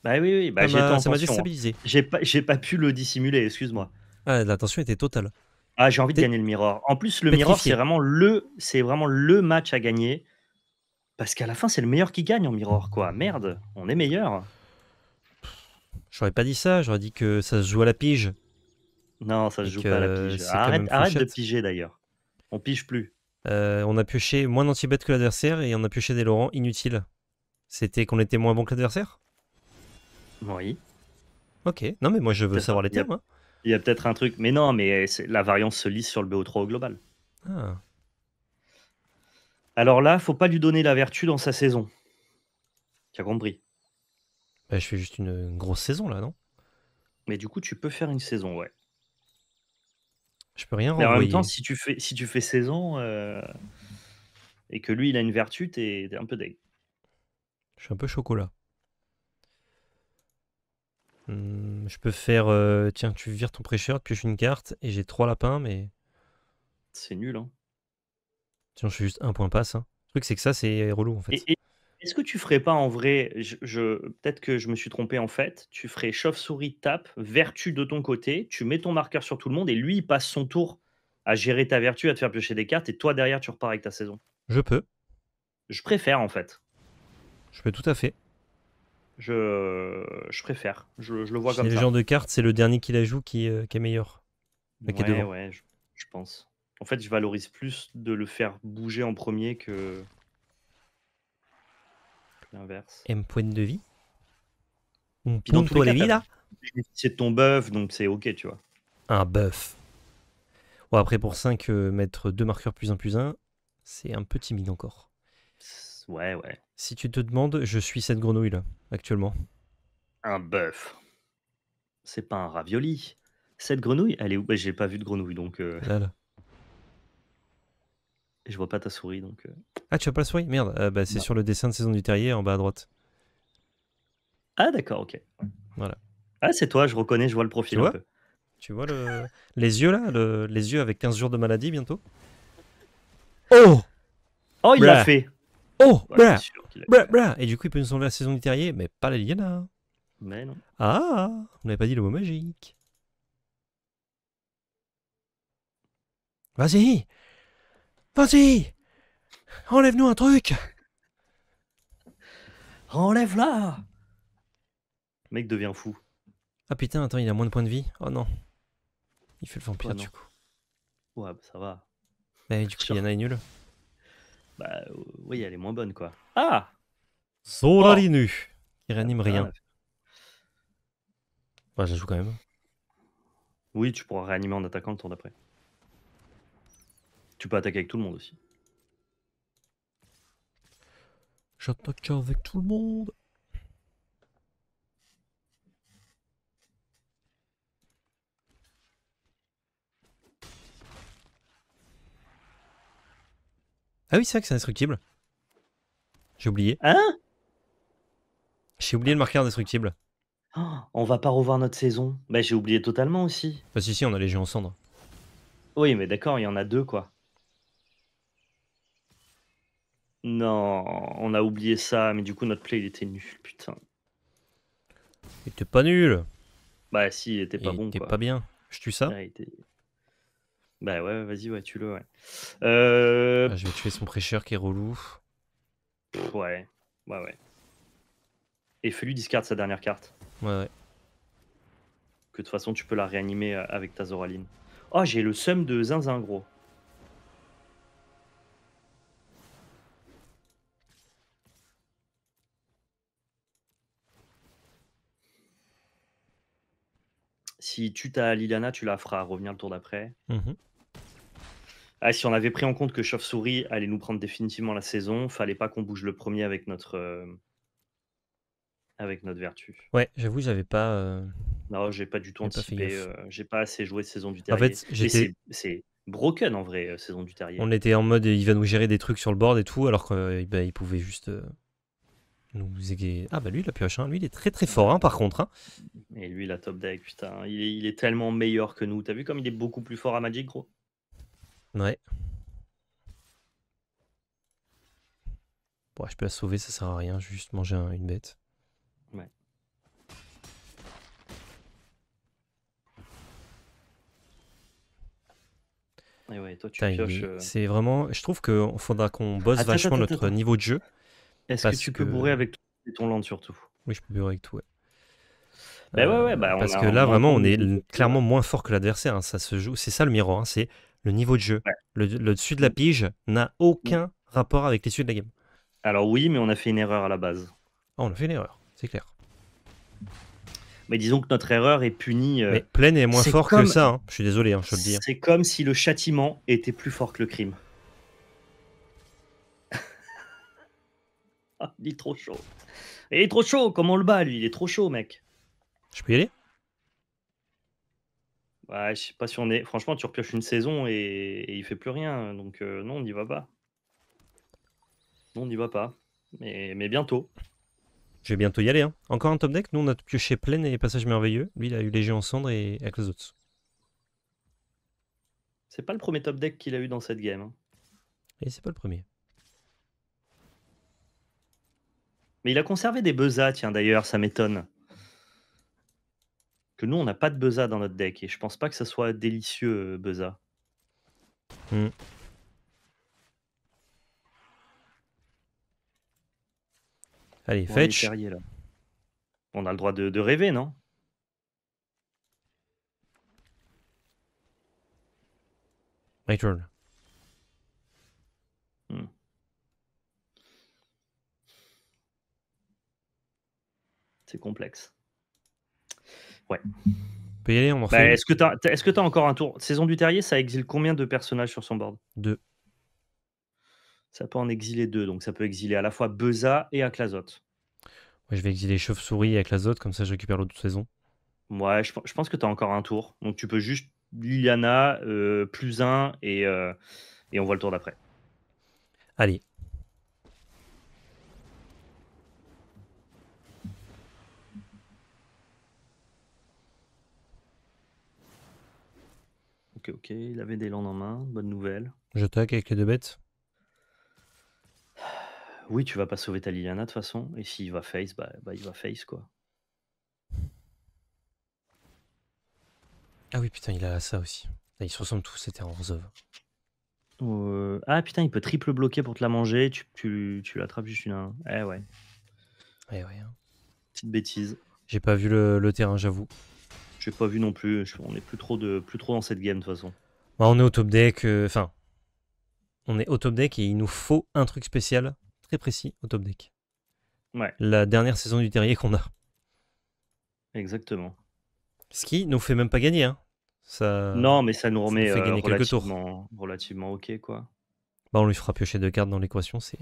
Bah oui, oui, bah, ça m'a déstabilisé. Hein. J'ai pas, pu le dissimuler, excuse-moi. Ah, la tension était totale. Ah, j'ai envie de gagner le Mirror. En plus, le Mirror, c'est vraiment le, vraiment le match à gagner. Parce qu'à la fin, c'est le meilleur qui gagne en Mirror, quoi. Merde, on est meilleur. J'aurais pas dit ça, j'aurais dit que ça se joue à la pige. Non, ça se joue pas à la pige. Arrête, de piger d'ailleurs. On pige plus. Euh, on a pioché moins danti que l'adversaire et on a pioché des Laurent inutiles. C'était qu'on était moins bon que l'adversaire Oui. Ok, non mais moi je veux savoir les termes. Hein. Il y a peut-être un truc, mais non, mais la variance se lisse sur le BO3 au global. Ah. Alors là, faut pas lui donner la vertu dans sa saison. Tu as compris bah, Je fais juste une, grosse saison là, non Mais du coup, tu peux faire une saison, ouais. Je peux rien renvoyer. Mais en même temps, si tu fais, si tu fais saison euh, et que lui il a une vertu, t'es es un peu deg. Je suis un peu chocolat. Hmm, je peux faire. Euh, tiens, tu vires ton prêcheur, pioche une carte et j'ai trois lapins, mais. C'est nul, hein. Tiens, je fais juste un point passe. hein. Le truc, c'est que ça, c'est relou en fait. Est-ce que tu ferais pas en vrai, je, peut-être que je me suis trompé en fait, tu ferais chauve-souris tape, vertu de ton côté, tu mets ton marqueur sur tout le monde et lui il passe son tour à gérer ta vertu, à te faire piocher des cartes et toi derrière tu repars avec ta saison. Je peux. Je préfère en fait. Je peux tout à fait. Je, préfère. Je, le vois comme ça. genre de carte, c'est le dernier qui la euh, joue qui, est meilleur. ouais, ouais, je, pense. En fait, je valorise plus de le faire bouger en premier que, l'inverse. M point de vie On Puis de les là C'est ton buff, donc c'est ok, tu vois. Un buff. Bon, après, pour 5, euh, mettre 2 marqueurs plus 1 plus 1, c'est un peu timide encore. Ouais, ouais. Si tu te demandes, je suis cette grenouille-là, actuellement. Un bœuf. C'est pas un ravioli. Cette grenouille, elle est où bah, J'ai pas vu de grenouille, donc... Euh. Là, Je vois pas ta souris, donc... Euh. Ah, tu vois pas la souris Merde, ah, bah, c'est sur le dessin de Saison du Terrier, en bas à droite. Ah, d'accord, ok. Voilà. Ah, c'est toi, je reconnais, je vois le profil tu vois Tu vois le... les yeux, là Les yeux avec 15 jours de maladie, bientôt Oh Oh, il l'a bah. fait Oh, Et du coup, il peut nous enlever la saison du terrier, mais pas la Liliana. Mais non. Ah, on n'avait pas dit le mot magique. Vas-y Vas-y Enlève-nous un truc Enlève-la Le mec devient fou. Ah putain, attends, il a moins de points de vie. Oh non. Il fait le vampire oh, du coup. Ouais, bah, ça va. Mais du coup, a est nulle. Bah euh, oui, elle est moins bonne quoi. Ah Zoralinu oh. qui réanime rien. Bah, je joue quand même. Oui, tu pourras réanimer en attaquant le tour d'après. Tu peux attaquer avec tout le monde aussi. J'attaque avec tout le monde. Ah oui, c'est vrai que c'est indestructible. J'ai oublié. Hein J'ai oublié le marqueur indestructible. Oh, on va pas revoir notre saison. Bah j'ai oublié totalement aussi. Bah si si, on a les en cendres. Oui, mais d'accord, il y en a deux quoi. Non, on a oublié ça, mais du coup notre play il était nul, putain. Il était pas nul. Bah si, il était pas bon. Il était pas bien. Je tue ça. Bah ouais, vas-y, ouais, tu le ouais. Euh, ah, je vais tuer son prêcheur qui est relou. ouais, ouais, ouais. Et fais-lui discard sa dernière carte. Ouais, ouais. Que de toute façon, tu peux la réanimer euh, avec ta Zoraline. Oh, j'ai le sum de Zinzin, gros. Si tu t'as Liliana, tu la feras revenir le tour d'après. Mmh ah, si on avait pris en compte que Chauve-Souris allait nous prendre définitivement la saison, fallait pas qu'on bouge le premier avec notre euh, avec notre vertu. Ouais, j'avoue, j'avais pas. Euh, non, j'ai pas du tout anticipé. Euh, j'ai pas assez joué de saison du terrier. En fait, C'est broken en vrai, saison du terrier. On était en mode, il va nous gérer des trucs sur le board et tout, alors qu'il bah, pouvait juste ah bah lui, la pioche, lui, il est très très fort hein, par contre. Hein. Et lui, la top deck, putain, il est, tellement meilleur que nous. T'as vu comme il est beaucoup plus fort à Magic, gros Ouais. Bon, je peux la sauver, ça sert à rien, juste manger une bête. Ouais. Et ouais, toi tu pioches. Euh, c'est vraiment, je trouve qu'il faudra qu'on bosse vachement notre niveau de jeu. Est-ce que tu peux bourrer avec ton land surtout Oui, je peux bourrer avec tout, ouais. Ben euh, bah, parce que là, vraiment, on est clairement moins fort que l'adversaire. Hein, ça se joue, c'est ça le miroir. Hein, c'est le niveau de jeu. Le, dessus de la pige n'a aucun rapport avec l'issue de la game. Alors oui, mais on a fait une erreur à la base. Ah, on a fait une erreur, c'est clair. Mais disons que notre erreur est punie. Euh, pleine et moins forte fort que ça. Hein. Je suis désolé, je le dire C'est comme si le châtiment était plus fort que le crime. [LAUGHS] il est trop chaud. Il est trop chaud, comment on le bat, lui Il est trop chaud, mec. Je peux y aller Ouais je sais pas si on est. Franchement, tu repioches une saison et, il fait plus rien. Donc, euh, non, on n'y va pas. Non, on n'y va pas. Mais, bientôt. Je vais bientôt y aller. Hein. Encore un top deck. Nous, on a pioché plein et passage merveilleux. Lui, il a eu léger en cendres et avec les autres. C'est pas le premier top deck qu'il a eu dans cette game. Hein. Et c'est pas le premier. Mais il a conservé des Beza, tiens, d'ailleurs, ça m'étonne. Que nous, on n'a pas de Beza dans notre deck, et je pense pas que ça soit délicieux, euh, Beza. Hmm. Allez, on fetch. On a le droit de, rêver, non Return. C'est complexe. Ouais. Peut y aller, on bah, Est-ce que tu encore un tour Saison du Terrier, ça exile combien de personnages sur son board Deux. Ça peut en exiler deux, donc ça peut exiler à la fois Beza et Aklazot. Ouais, je vais exiler Chauve-souris et Aklazot, comme ça je récupère l'autre saison. Ouais, je, pense que tu as encore un tour. Donc tu peux juste Liliana, euh, plus un, et, euh, et on voit le tour d'après. Allez, ok, Il avait des landes en main, bonne nouvelle. Je tac avec les deux bêtes. Oui, tu vas pas sauver ta Liliana de toute façon. Et s'il va face, bah, bah il va face quoi. Ah oui, putain, il a ça aussi. Ils se ressemblent tous, c'était en reserve euh, Ah putain, il peut triple bloquer pour te la manger. Tu, tu, l'attrapes juste une Eh ouais. Eh hein. Petite bêtise. J'ai pas vu le terrain, j'avoue pas vu non plus. On est plus trop, de, plus trop dans cette game de toute façon. Bah, on est au top deck. Euh, enfin, on est au top deck et il nous faut un truc spécial très précis au top deck. Ouais. La dernière saison du terrier qu'on a. Exactement. Ce qui nous fait même pas gagner. Hein. Ça, non, mais ça nous remet euh, relativement, relativement ok. quoi. Bah, on lui fera piocher deux cartes dans l'équation. C'est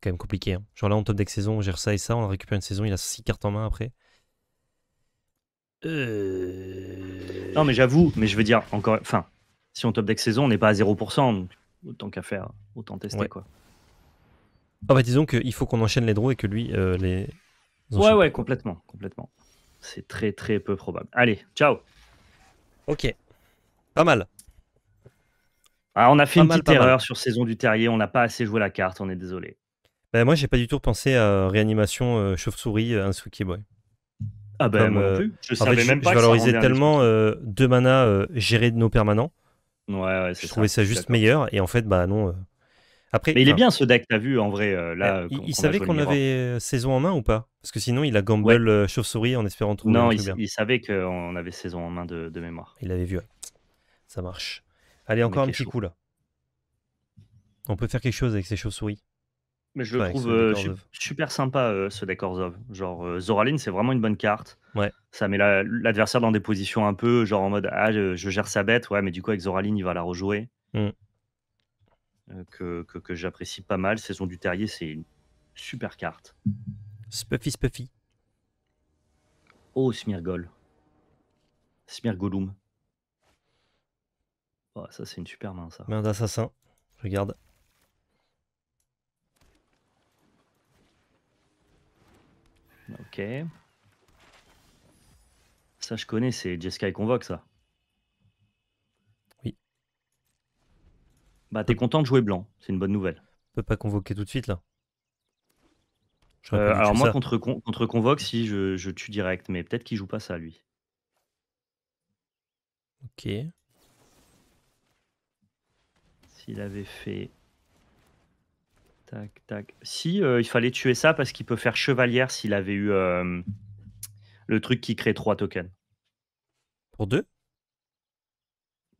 quand même compliqué. Hein. Genre là, en top deck saison, on gère ça et ça, on récupéré une saison, il a 6 cartes en main après. Euh... Non, mais j'avoue, mais je veux dire, encore. Enfin, si on top deck saison, on n'est pas à 0%, autant qu'à faire, autant tester quoi. Ah bah disons qu'il faut qu'on enchaîne les draws et que lui euh, les. Ouais, ouais, complètement, complètement. C'est très très peu probable. Allez, ciao. Ok. Pas mal. Ah, on a fait une petite erreur sur saison du terrier, on n'a pas assez joué la carte, on est désolé. Moi, bah, moi, j'ai pas du tout pensé à réanimation euh, chauve-souris, euh, un Boy. Ah ben euh, plus. Je savais même je, pas. Je valorisais tellement deux manas gérés de nos permanents. Ouais, je trouvais ça, juste meilleur. Et en fait, bah non. Après, mais il est bien ce deck, t'as vu en vrai là. Eh, il, savait qu'on avait saison en main ou pas Parce que sinon, il a gamble chauve-souris en espérant trouver. Non, il, savait qu'on avait saison en main de, mémoire. Il l'avait vu. Ça marche. Allez, encore un petit coup là. On peut faire quelque chose avec ces chauves-souris. Mais je le trouve euh, super sympa, euh, ce deck Orzhov. Genre, euh, Zoraline, c'est vraiment une bonne carte. Ouais. Ça met l'adversaire dans des positions un peu, genre en mode Ah, je, gère sa bête, ouais, mais du coup, avec Zoraline, il va la rejouer. Mm. que j'apprécie pas mal. Saison du Terrier, c'est une super carte. Spuffy Spuffy. Oh, Smirgol. smirgolum oh, ça, c'est une super main, ça. Main d'assassin. Regarde. Ok. Ça, je connais, c'est Jeskai Convoque, ça. Oui. Bah, t'es content de jouer blanc, c'est une bonne nouvelle. On peut pas convoquer tout de suite, là. Euh, alors, moi, contre, contre Convoque, si je, je tue direct, mais peut-être qu'il joue pas ça, lui. Ok. S'il avait fait Tac, tac. Si euh, il fallait tuer ça parce qu'il peut faire chevalière s'il avait eu euh, le truc qui crée 3 tokens. Pour 2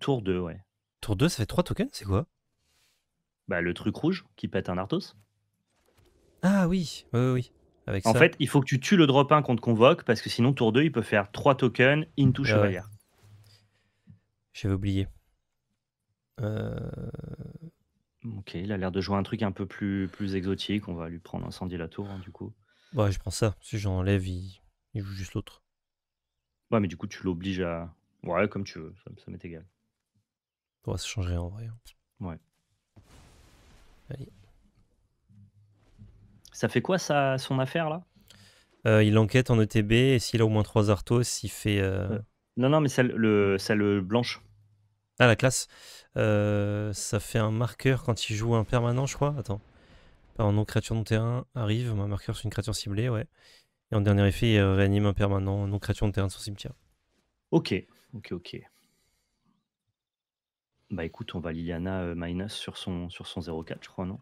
Tour 2, ouais. Tour 2, ça fait 3 tokens C'est quoi Bah, le truc rouge qui pète un Arthos. Ah oui, oui, oui. Avec en fait, il faut que tu tues le drop 1 qu'on te convoque parce que sinon, tour 2, il peut faire 3 tokens into bah chevalière. J'avais oublié. Euh. OK, il a l'air de jouer un truc un peu plus, plus exotique. On va lui prendre Incendie la Tour, hein, du coup. Ouais, je prends ça. Si j'enlève, il... joue juste l'autre. Ouais, mais du coup, tu l'obliges à. Ouais, comme tu veux, ça, m'est égal. Ouais, va change rien en vrai. Hein. Ouais. Ça fait quoi ça, son affaire là euh, Il enquête en ETB et s'il a au moins 3 Artos, il fait. Euh, euh, non, non, mais ça le, celle blanche. Ah, la classe euh, ça fait un marqueur quand il joue un permanent, je crois. Attends. Par non créature non terrain arrive, un marqueur sur une créature ciblée, ouais. Et en dernier effet, il réanime un permanent non créature de terrain de son cimetière. Ok, ok, ok. Bah écoute, on va Liliana euh, minus sur son, sur son je crois, non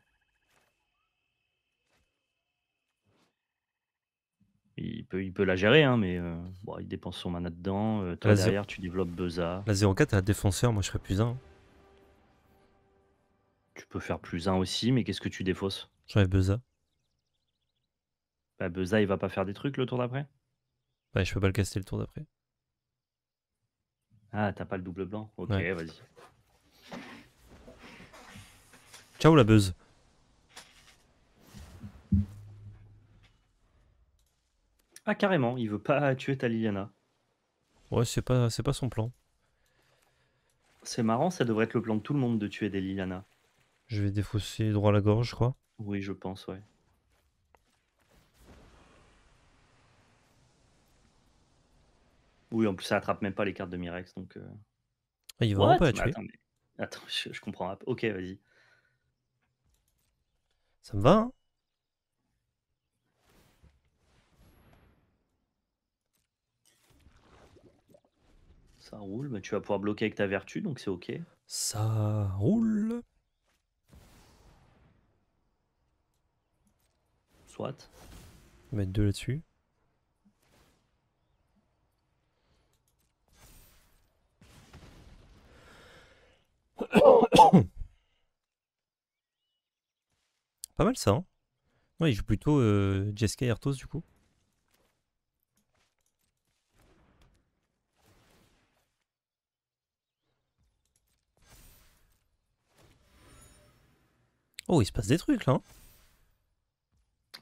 il peut, il peut la gérer, hein, mais euh, bon, il dépense son mana dedans. toi, derrière, tu développes Beza. La 0,4 à défenseur, moi je serais plus 1. Tu peux faire plus 1 aussi, mais qu'est-ce que tu défausses J'enlève Beza. Bah, Beza, il va pas faire des trucs le tour d'après Bah je peux pas le caster le tour d'après. Ah, t'as pas le double blanc Ok, vas-y. Ciao la buzz. Ah, carrément, il veut pas tuer ta Liliana. Ouais, c'est pas, pas son plan. C'est marrant, ça devrait être le plan de tout le monde de tuer des Liliana. Je vais défausser droit à la gorge, je crois. Oui, je pense, ouais. Oui, en plus, ça attrape même pas les cartes de Mirex, donc. Euh. Ah, il va pas la tuer. Attends, je, je, comprends. Ok, vas-y. Ça me va. Hein ça roule, mais tu vas pouvoir bloquer avec ta vertu, donc c'est ok. Ça roule. mettre deux là-dessus. [COUGHS] Pas mal ça. Hein ouais, il joue plutôt euh, et du coup. Oh, il se passe des trucs là. Hein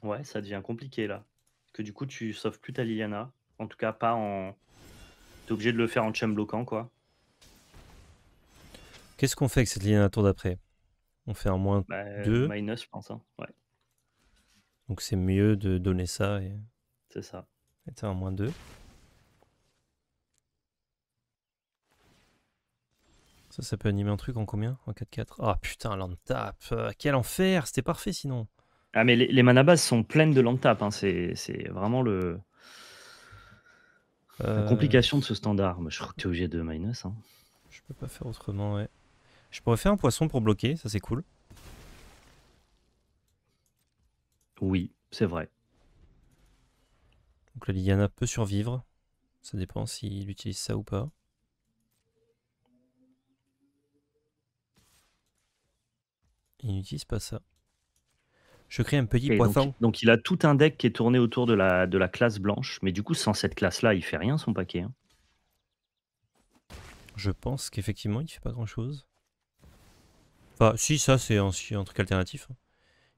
Ouais, ça devient compliqué là. que du coup, tu sauves plus ta Liliana. En tout cas, pas en. T'es obligé de le faire en chem bloquant, quoi. Qu'est-ce qu'on fait avec cette Liliana tour d'après On fait un moins 2. Bah, je pense. Hein. Ouais. Donc c'est mieux de donner ça. Et... C'est ça. Et t'as un moins 2. Ça, ça peut animer un truc en combien En 4-4 Ah oh, putain, land tap euh, Quel enfer C'était parfait sinon ah, mais les, manabas sont pleines de tape, Hein. C'est, vraiment le. La euh, complication de ce standard. je crois que tu es obligé de minus. Hein. Je peux pas faire autrement, ouais. Je pourrais faire un poisson pour bloquer, ça c'est cool. Oui, c'est vrai. Donc la Liliana peut survivre. Ça dépend s'il utilise ça ou pas. Il n'utilise pas ça. Je crée un petit poisson. Donc, il a tout un deck qui est tourné autour de la, de la classe blanche, mais du coup sans cette classe-là, il fait rien son paquet. Hein. Je pense qu'effectivement il fait pas grand-chose. Enfin, si ça c'est un, truc alternatif. Hein.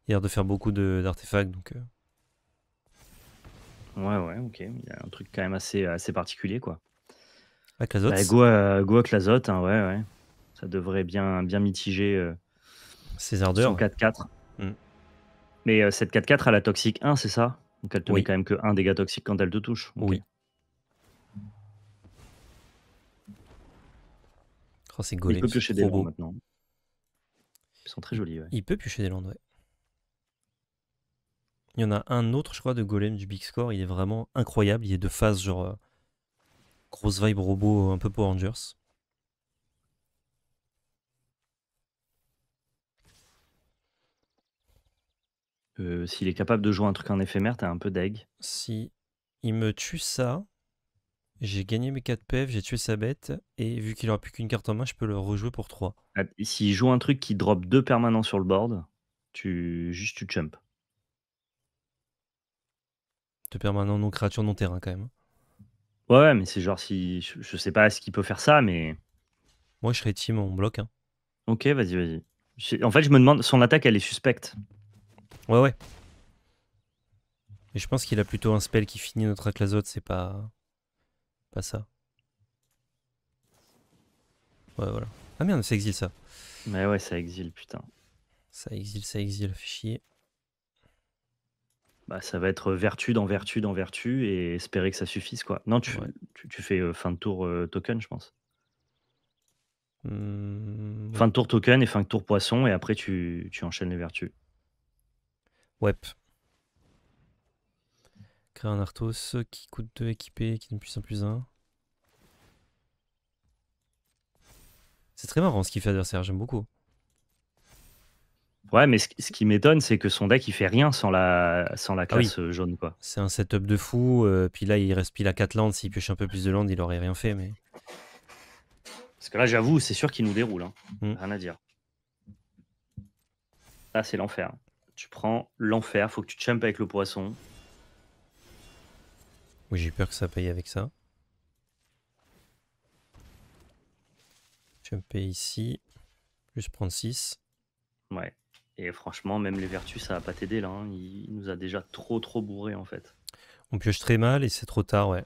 Il a l'air de faire beaucoup d'artefacts donc. Euh. Ouais ouais ok, il y a un truc quand même assez, assez particulier quoi. Avec la go, avec l'azote, euh, hein, ouais ouais. Ça devrait bien, bien mitiger euh, ses ardeurs. 4-4. Mais cette 4-4, à la toxique 1, c'est ça Donc elle te met quand même que 1 dégât toxique quand elle te touche. Oui. Oh, c'est Il peut piocher des landes maintenant. Ils sont très jolis. Ouais. Il peut piocher des landes, ouais. Il y en a un autre, je crois, de golem du Big Score. Il est vraiment incroyable. Il est de phase, genre. Euh, grosse vibe robot, un peu Power Rangers. Euh, s'il est capable de jouer un truc en éphémère, t'as un peu deg. Si il me tue ça, j'ai gagné mes 4 PF, j'ai tué sa bête, et vu qu'il aura plus qu'une carte en main, je peux le rejouer pour 3. Ah, s'il joue un truc qui drop 2 permanents sur le board, tu juste tu jump. 2 permanents, non créature, non terrain quand même. Hein. Ouais, mais c'est genre si. Je sais pas ce qu'il peut faire ça, mais. Moi, je serais team, on bloque. Hein. Ok, vas-y, vas-y. En fait, je me demande, son attaque, elle est suspecte. Ouais, ouais. et je pense qu'il a plutôt un spell qui finit notre Aclazote, c'est pas. Pas ça. Ouais, voilà. Ah merde, ça exile ça. Mais ouais, ça exile, putain. Ça exile, ça exile, fait chier. Bah, ça va être vertu dans vertu dans vertu et espérer que ça suffise, quoi. Non, tu, tu, fais euh, fin de tour euh, token, je pense. Mmh. Fin de tour token et fin de tour poisson, et après tu, tu enchaînes les vertus. Web, Créer un Arthos qui coûte 2 équipés, qui donne plus 1 plus 1. C'est très marrant ce qu'il fait adversaire, j'aime beaucoup. Ouais, mais ce, qui m'étonne, c'est que son deck, il fait rien sans la, sans la ah classe jaune. quoi. C'est un setup de fou. Euh, puis là, il reste pile à 4 landes. S'il pioche un peu plus de landes, il aurait rien fait. mais. Parce que là, j'avoue, c'est sûr qu'il nous déroule. Hein. Hmm. Rien à dire. Là, c'est l'enfer. Tu prends l'enfer, faut que tu chumpes avec le poisson. Oui, j'ai peur que ça paye avec ça. Chumper ici, plus prendre 6. Ouais, et franchement, même les vertus, ça va pas t'aider là. Hein. Il nous a déjà trop trop bourré en fait. On pioche très mal et c'est trop tard, ouais.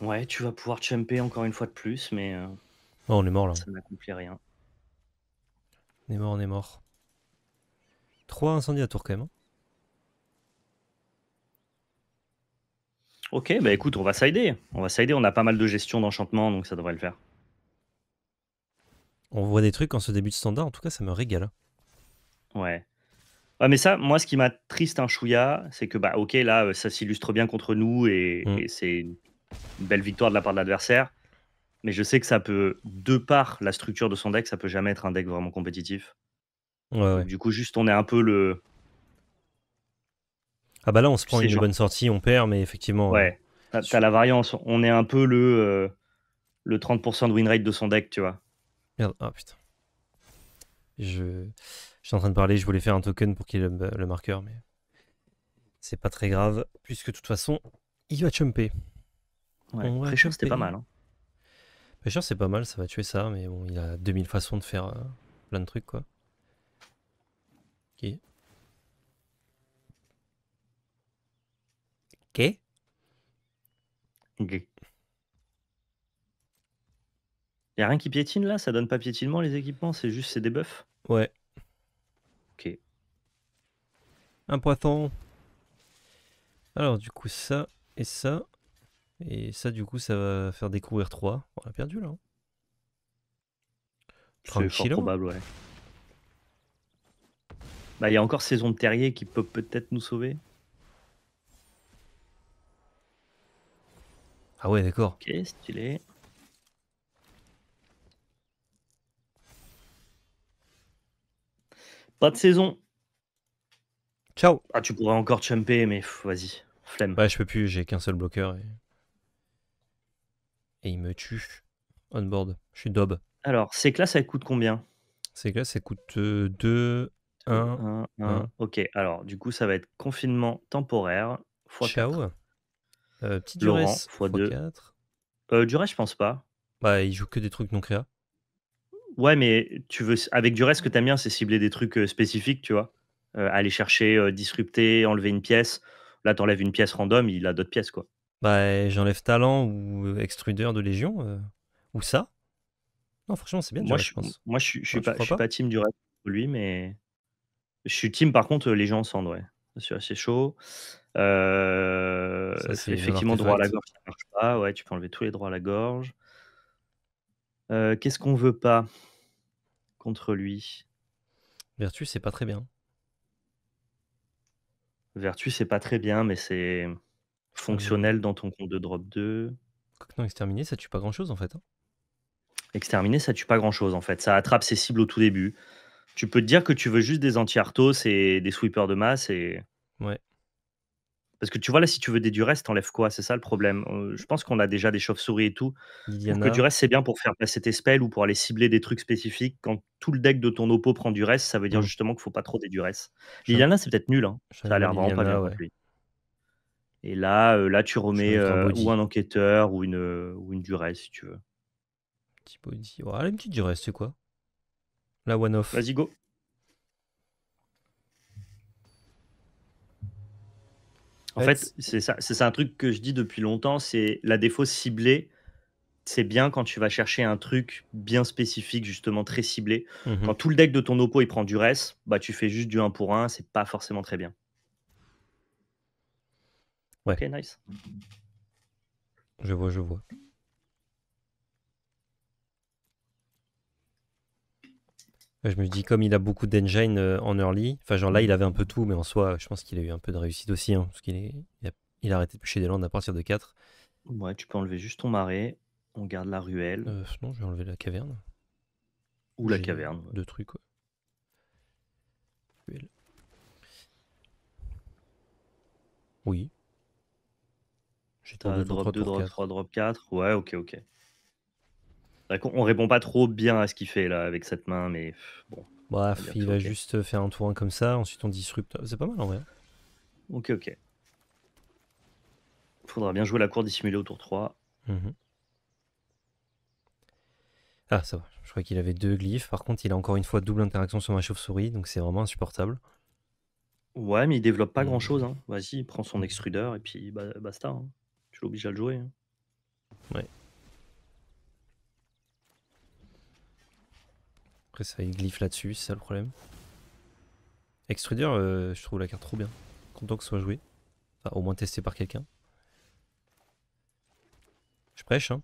Ouais, tu vas pouvoir chumper encore une fois de plus, mais. Euh, oh, on est mort là. Ça n'accomplit rien. On est mort, on est mort. Trois incendies à tour quand même. Hein. Ok, bah écoute, on va s'aider. On va s'aider, on a pas mal de gestion d'enchantement, donc ça devrait le faire. On voit des trucs en ce début de standard, en tout cas ça me régale. Hein. Ouais. Ouais, ah, mais ça, moi, ce qui triste un chouïa, c'est que, bah, ok, là, euh, ça s'illustre bien contre nous mm. et c'est une belle victoire de la part de l'adversaire mais je sais que ça peut, de par la structure de son deck, ça peut jamais être un deck vraiment compétitif. Ouais, Du coup, juste on est un peu le. Ah bah là, on se prend une bonne sortie, on perd, mais effectivement. Ouais. Euh, t'as la variance. On est un peu le, euh, le 30% de win rate de son deck, tu vois. Merde, ah putain. Je... suis en train de parler, je voulais faire un token pour qu'il ait le, marqueur, mais c'est pas très grave, puisque de toute façon, il va chumper. Ouais, c'était pas mal. Hein. Pêcheur, c'est pas mal, ça va tuer ça, mais bon, il a 2000 façons de faire euh, plein de trucs, quoi. Ok. Ok. Ok. Y rien qui piétine là Ça donne pas piétinement les équipements C'est juste c'est des buffs Ouais. Ok. Un poisson. Alors du coup ça et ça. Et ça, du coup, ça va faire découvrir 3. On a perdu là. Hein. Tranquille. probable, ouais. Bah, il y a encore Saison de Terrier qui peut peut-être nous sauver. Ah ouais, d'accord. Ok, stylé. Pas de saison. Ciao. Ah, tu pourrais encore chumper, mais vas-y, flemme. Ouais, je peux plus, j'ai qu'un seul bloqueur. Et et il me tue on board. Je suis dob. Alors, ces classes, elles coûtent combien Ces classes, elles coûtent 2, 1, 1, Ok, alors du coup, ça va être confinement temporaire x Ciao. Euh, petite x 2 Euh, durée, je pense pas. Bah, il joue que des trucs non créa. Ouais, mais tu veux avec du ce que t'aimes bien, c'est cibler des trucs euh, spécifiques, tu vois. Euh, aller chercher, euh, disrupter, enlever une pièce. Là, tu t'enlèves une pièce random, il a d'autres pièces, quoi. Bah, j'enlève talent ou extrudeur de Légion, euh, ou ça. Non, franchement, c'est bien. Moi, je, pense. moi, je, suis, pas, team du reste pour lui, mais je suis team par contre Légion ensemble C'est assez chaud. Euh, effectivement, droit à la gorge, ça marche pas. Ouais, tu peux enlever tous les droits à la gorge. Euh, qu'est-ce qu'on veut pas contre lui Vertu, c'est pas très bien. Vertu, c'est pas très bien, mais c'est. Mmh fonctionnel dans ton compte de drop 2. exterminé, ça tue pas grand chose en fait. Hein. exterminé ça tue pas grand chose en fait. Ça attrape ses cibles au tout début. Tu peux dire que tu veux juste des anti-artos et des sweepers de masse. Et... Ouais. Parce que tu vois, là, si tu veux des durestes, t'enlèves quoi C'est ça le problème. Je pense qu'on a déjà des chauves-souris et tout. Donc, du reste c'est bien pour faire passer tes spells ou pour aller cibler des trucs spécifiques. Quand tout le deck de ton opo prend reste ça veut dire mmh. justement qu'il faut pas trop des duress. Liliana, c'est peut-être nul. Hein. Ça a l'air vraiment pas bien. lui. Et là, euh, là tu remets euh, ou un enquêteur ou une, euh, ou une duresse, si tu veux. Petit body. une petite c'est quoi La one-off. Vas-y, go. En fait, c'est ça, c'est un truc que je dis depuis longtemps, c'est la défaut ciblée, c'est bien quand tu vas chercher un truc bien spécifique, justement très ciblé. Mmh quand tout le deck de ton oppo il prend du reste, bah tu fais juste du 1 pour 1, c'est pas forcément très bien. Ouais. Ok, nice. Je vois, je vois. Je me dis, comme il a beaucoup d'engine euh, en early, enfin, genre là, il avait un peu tout, mais en soi, je pense qu'il a eu un peu de réussite aussi, hein, parce qu'il il a... arrêté de pêcher des landes à partir de 4. Ouais, tu peux enlever juste ton marais, on garde la ruelle. Euh, non, je vais enlever la caverne. Ou la caverne. Deux trucs, Oui drop 2, drop, 3, drop 4. Ouais, ok, ok. Bah, on répond pas trop bien à ce qu'il fait là avec cette main, mais bon. Bref, bah, il va juste faire un tour 1 comme ça, ensuite on disrupte. C'est pas mal en vrai. Ok, ok. Faudra bien jouer la cour dissimulée au tour 3. Mhm. Ah, ça va. Je crois qu'il avait deux glyphes. Par contre, il a encore une fois double interaction sur ma chauve-souris, donc c'est vraiment insupportable. Ouais, mais il développe pas euh. grand chose. Hein. Vas-y, prend son extrudeur et puis basta. Hein tu l'obliges à le jouer. Hein. Ouais. Après, ça il gliffe là-dessus, c'est ça le problème. Extruder, euh, je trouve la carte trop bien. Content que ce soit joué. Enfin, au moins testé par quelqu'un. Je prêche, hein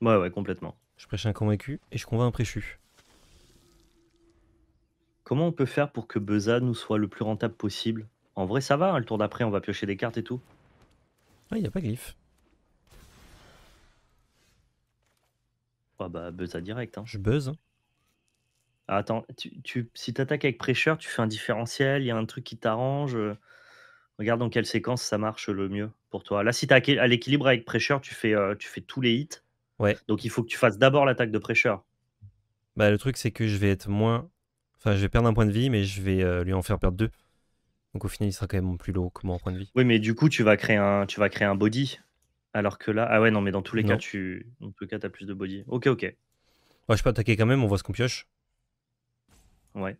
Ouais, ouais, complètement. Je prêche un convaincu et je convainc un préchu. Comment on peut faire pour que Beza nous soit le plus rentable possible En vrai, ça va, hein, le tour d'après, on va piocher des cartes et tout. Ah, il n'y a pas griffe. Ah bah, buzz à direct. Hein. Je buzz. Hein. Ah, attends, tu, tu si t'attaques avec pressure, tu fais un différentiel, il y a un truc qui t'arrange. Euh, regarde dans quelle séquence ça marche le mieux pour toi. Là, si tu à l'équilibre avec pressure, tu fais, euh, tu fais tous les hits. Ouais. Donc il faut que tu fasses d'abord l'attaque de pressure. Bah, le truc, c'est que je vais être moins. Enfin, je vais perdre un point de vie, mais je vais euh, lui en faire perdre deux. Donc au final, il sera quand même plus lourd que moi en point de vie. Oui, mais du coup, tu vas créer un, tu vas créer un body. Alors que là, ah ouais, non, mais dans tous les cas, tu en tout cas, as plus de body. Ok, ok. Ouais, je peux attaquer quand même, on voit ce qu'on pioche. Ouais.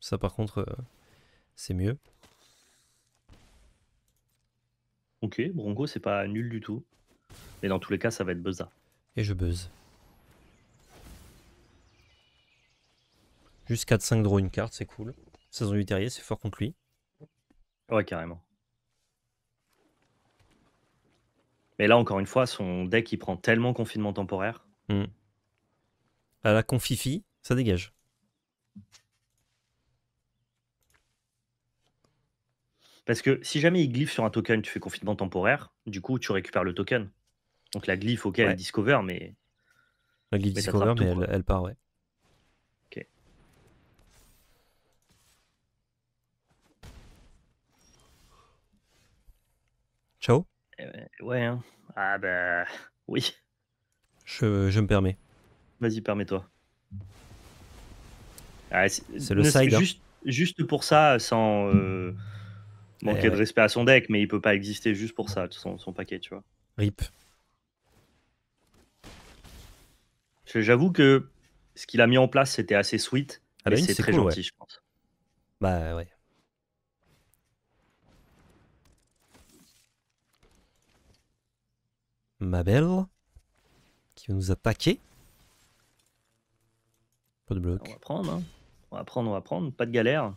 Ça, par contre, euh, c'est mieux. Ok, Bronco, c'est pas nul du tout. Mais dans tous les cas, ça va être buzza. Et je buzz. Juste 4-5 draws une carte, c'est cool. Saison terrier, c'est fort contre lui. Ouais, carrément. Mais là, encore une fois, son deck, il prend tellement confinement temporaire. Hmm. À la confifi, ça dégage. Parce que si jamais il glyphe sur un token, tu fais confinement temporaire, du coup, tu récupères le token. Donc la glyphe, ok, elle discover, mais. La glyphe discover, mais elle, elle, part, ouais. Ouais, hein. Ah bah oui. Je, me permets. Vas-y, permets-toi. Ah, c'est le side. Hein. Juste, pour ça, sans euh, manquer de respect à son deck, mais il peut pas exister juste pour ça, son, paquet, tu vois. Rip. J'avoue que ce qu'il a mis en place, c'était assez sweet. Ah bah c'est très gentil, je pense. Bah ouais. Mabel qui va nous attaquer. Pas de bloc. On va prendre, hein. on va prendre, on va prendre, pas de galère.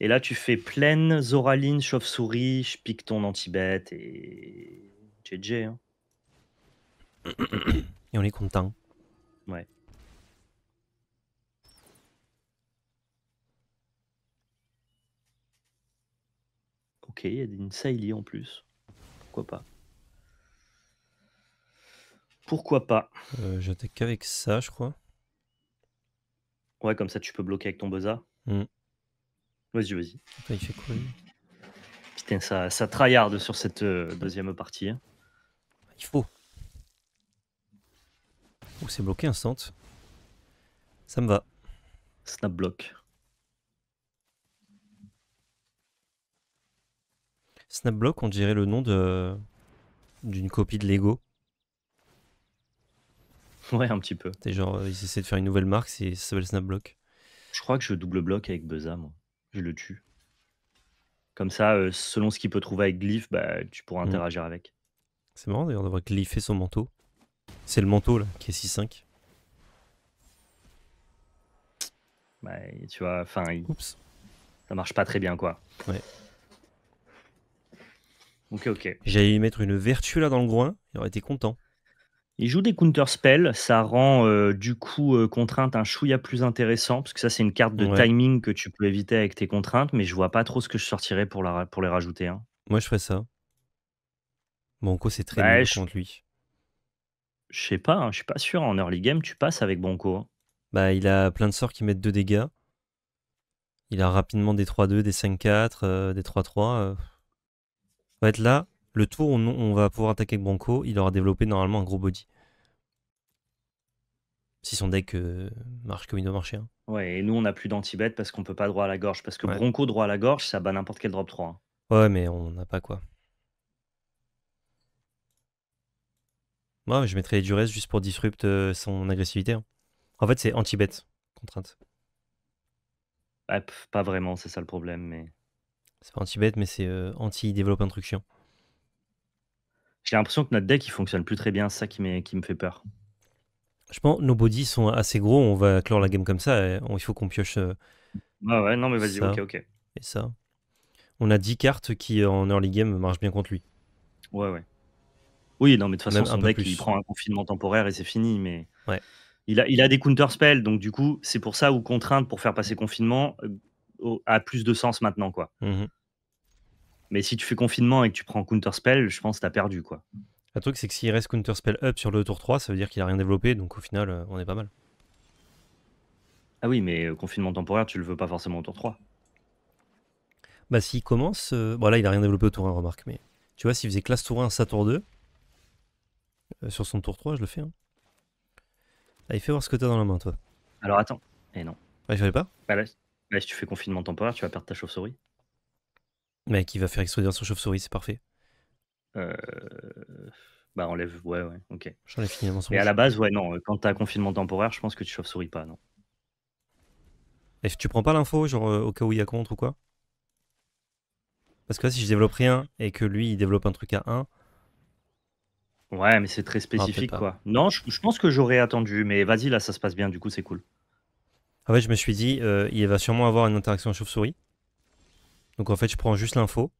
Et là, tu fais pleine Zoraline, chauve-souris, je pique ton anti-bête et. Hein. GG. [COUGHS] Et on est content. Ouais. Ok, il y a une Sailly en plus. Pourquoi pas pourquoi pas euh, J'attaque qu'avec ça, je crois. Ouais, comme ça, tu peux bloquer avec ton Boza. Mm. Vas-y, vas-y. Putain, ça, ça tryhard sur cette euh, deuxième partie. Hein. Il faut. Oh, c'est bloqué instant. Ça me va. Snap block. Snap block, on dirait le nom de d'une copie de Lego. [LAUGHS] Ouais, un petit peu. C'est genre, euh, ils essaient de faire une nouvelle marque, c'est, ça s'appelle Snapblock. Je crois que je double bloque avec Beza, moi. Je le tue. Comme ça, euh, selon ce qu'il peut trouver avec Glyph, bah, tu pourras mm. interagir avec. C'est marrant d'ailleurs d'avoir glyphé son manteau. C'est le manteau là, qui est 6-5. Bah, tu vois, enfin. Oups. Ça marche pas très bien quoi. Ouais. Ok, ok. J'allais lui mettre une vertu là dans le groin, il aurait été content. Il joue des counter-spells, ça rend euh, du coup euh, contrainte un chouïa plus intéressant, parce que ça c'est une carte de timing que tu peux éviter avec tes contraintes, mais je vois pas trop ce que je sortirais pour, la, pour les rajouter. Hein. Moi, je ferais ça. Bonko c'est très bien bah, contre lui. je sais pas, hein, je suis pas sûr. En early game, tu passes avec Bonko. Hein. Bah, il a plein de sorts qui mettent deux dégâts. Il a rapidement des 3-2, des 5-4, euh, des 3-3. euh. En là, le tour, on, on va pouvoir attaquer avec Bronco. Il aura développé normalement un gros body. Si son deck euh, marche comme il doit marcher. Hein. Ouais, et nous, on n'a plus d'anti-bet parce qu'on peut pas droit à la gorge. Parce que Bronco droit à la gorge, ça bat n'importe quel drop 3. Hein. Ouais, mais on n'a pas quoi. Moi, je mettrais du reste juste pour disrupt euh, son agressivité. Hein. En fait, c'est anti-bet, contrainte. Ouais, pas vraiment, c'est ça le problème. mais... C'est pas anti-bet, mais c'est euh, anti développement truc chiant. J'ai l'impression que notre deck, il fonctionne plus très bien. C'est ça qui, me fait peur. Je pense nos bodies sont assez gros. On va clore la game comme ça. il faut qu'on pioche. Euh, ah ouais, non, mais vas-y, ok, ok. Et ça. On a 10 cartes qui, en early game, marchent bien contre lui. Ouais, ouais. Oui, non, mais de toute façon, son deck, prend un confinement temporaire et c'est fini. Mais ouais. il, a, il a des counterspells. Donc, du coup, c'est pour ça où contrainte pour faire passer confinement euh, a plus de sens maintenant, quoi. Mmh mais si tu fais confinement et que tu prends counter-spell, je pense que tu as perdu. quoi. Le truc, c'est que s'il reste counter-spell up sur le tour 3, ça veut dire qu'il a rien développé. Donc au final, euh, on est pas mal. Ah oui, mais euh, confinement temporaire, tu le veux pas forcément au tour 3. Bah s'il commence. Euh, bon là, il a rien développé au tour 1, remarque. Mais tu vois, s'il faisait classe tour 1, sa tour 2. sur son tour 3, je le fais. Hein. Allez, fais voir ce que t'as dans la main, toi. Alors attends. et eh non. Ouais, ah, je fallait pas bah, si tu fais confinement temporaire, tu vas perdre ta chauve-souris. Mec, qui va faire exploser son chauve-souris, c'est parfait. Euh, bah enlève, ouais, ouais, ok. J'enlève finalement son. Et à la base, ouais, non, euh, quand t'as confinement temporaire, je pense que tu chauve-souris pas, non. Et tu prends pas l'info, genre euh, au cas où il y a contre ou quoi Parce que là, si je développe rien et que lui, il développe un truc à 1. Ouais, mais c'est très ah, spécifique, quoi. Non, je, pense que j'aurais attendu, mais vas-y, là, ça se passe bien, du coup, c'est cool. Ah ouais, je me suis dit, il va sûrement avoir une interaction chauve-souris. Donc en fait, je prends juste l'info.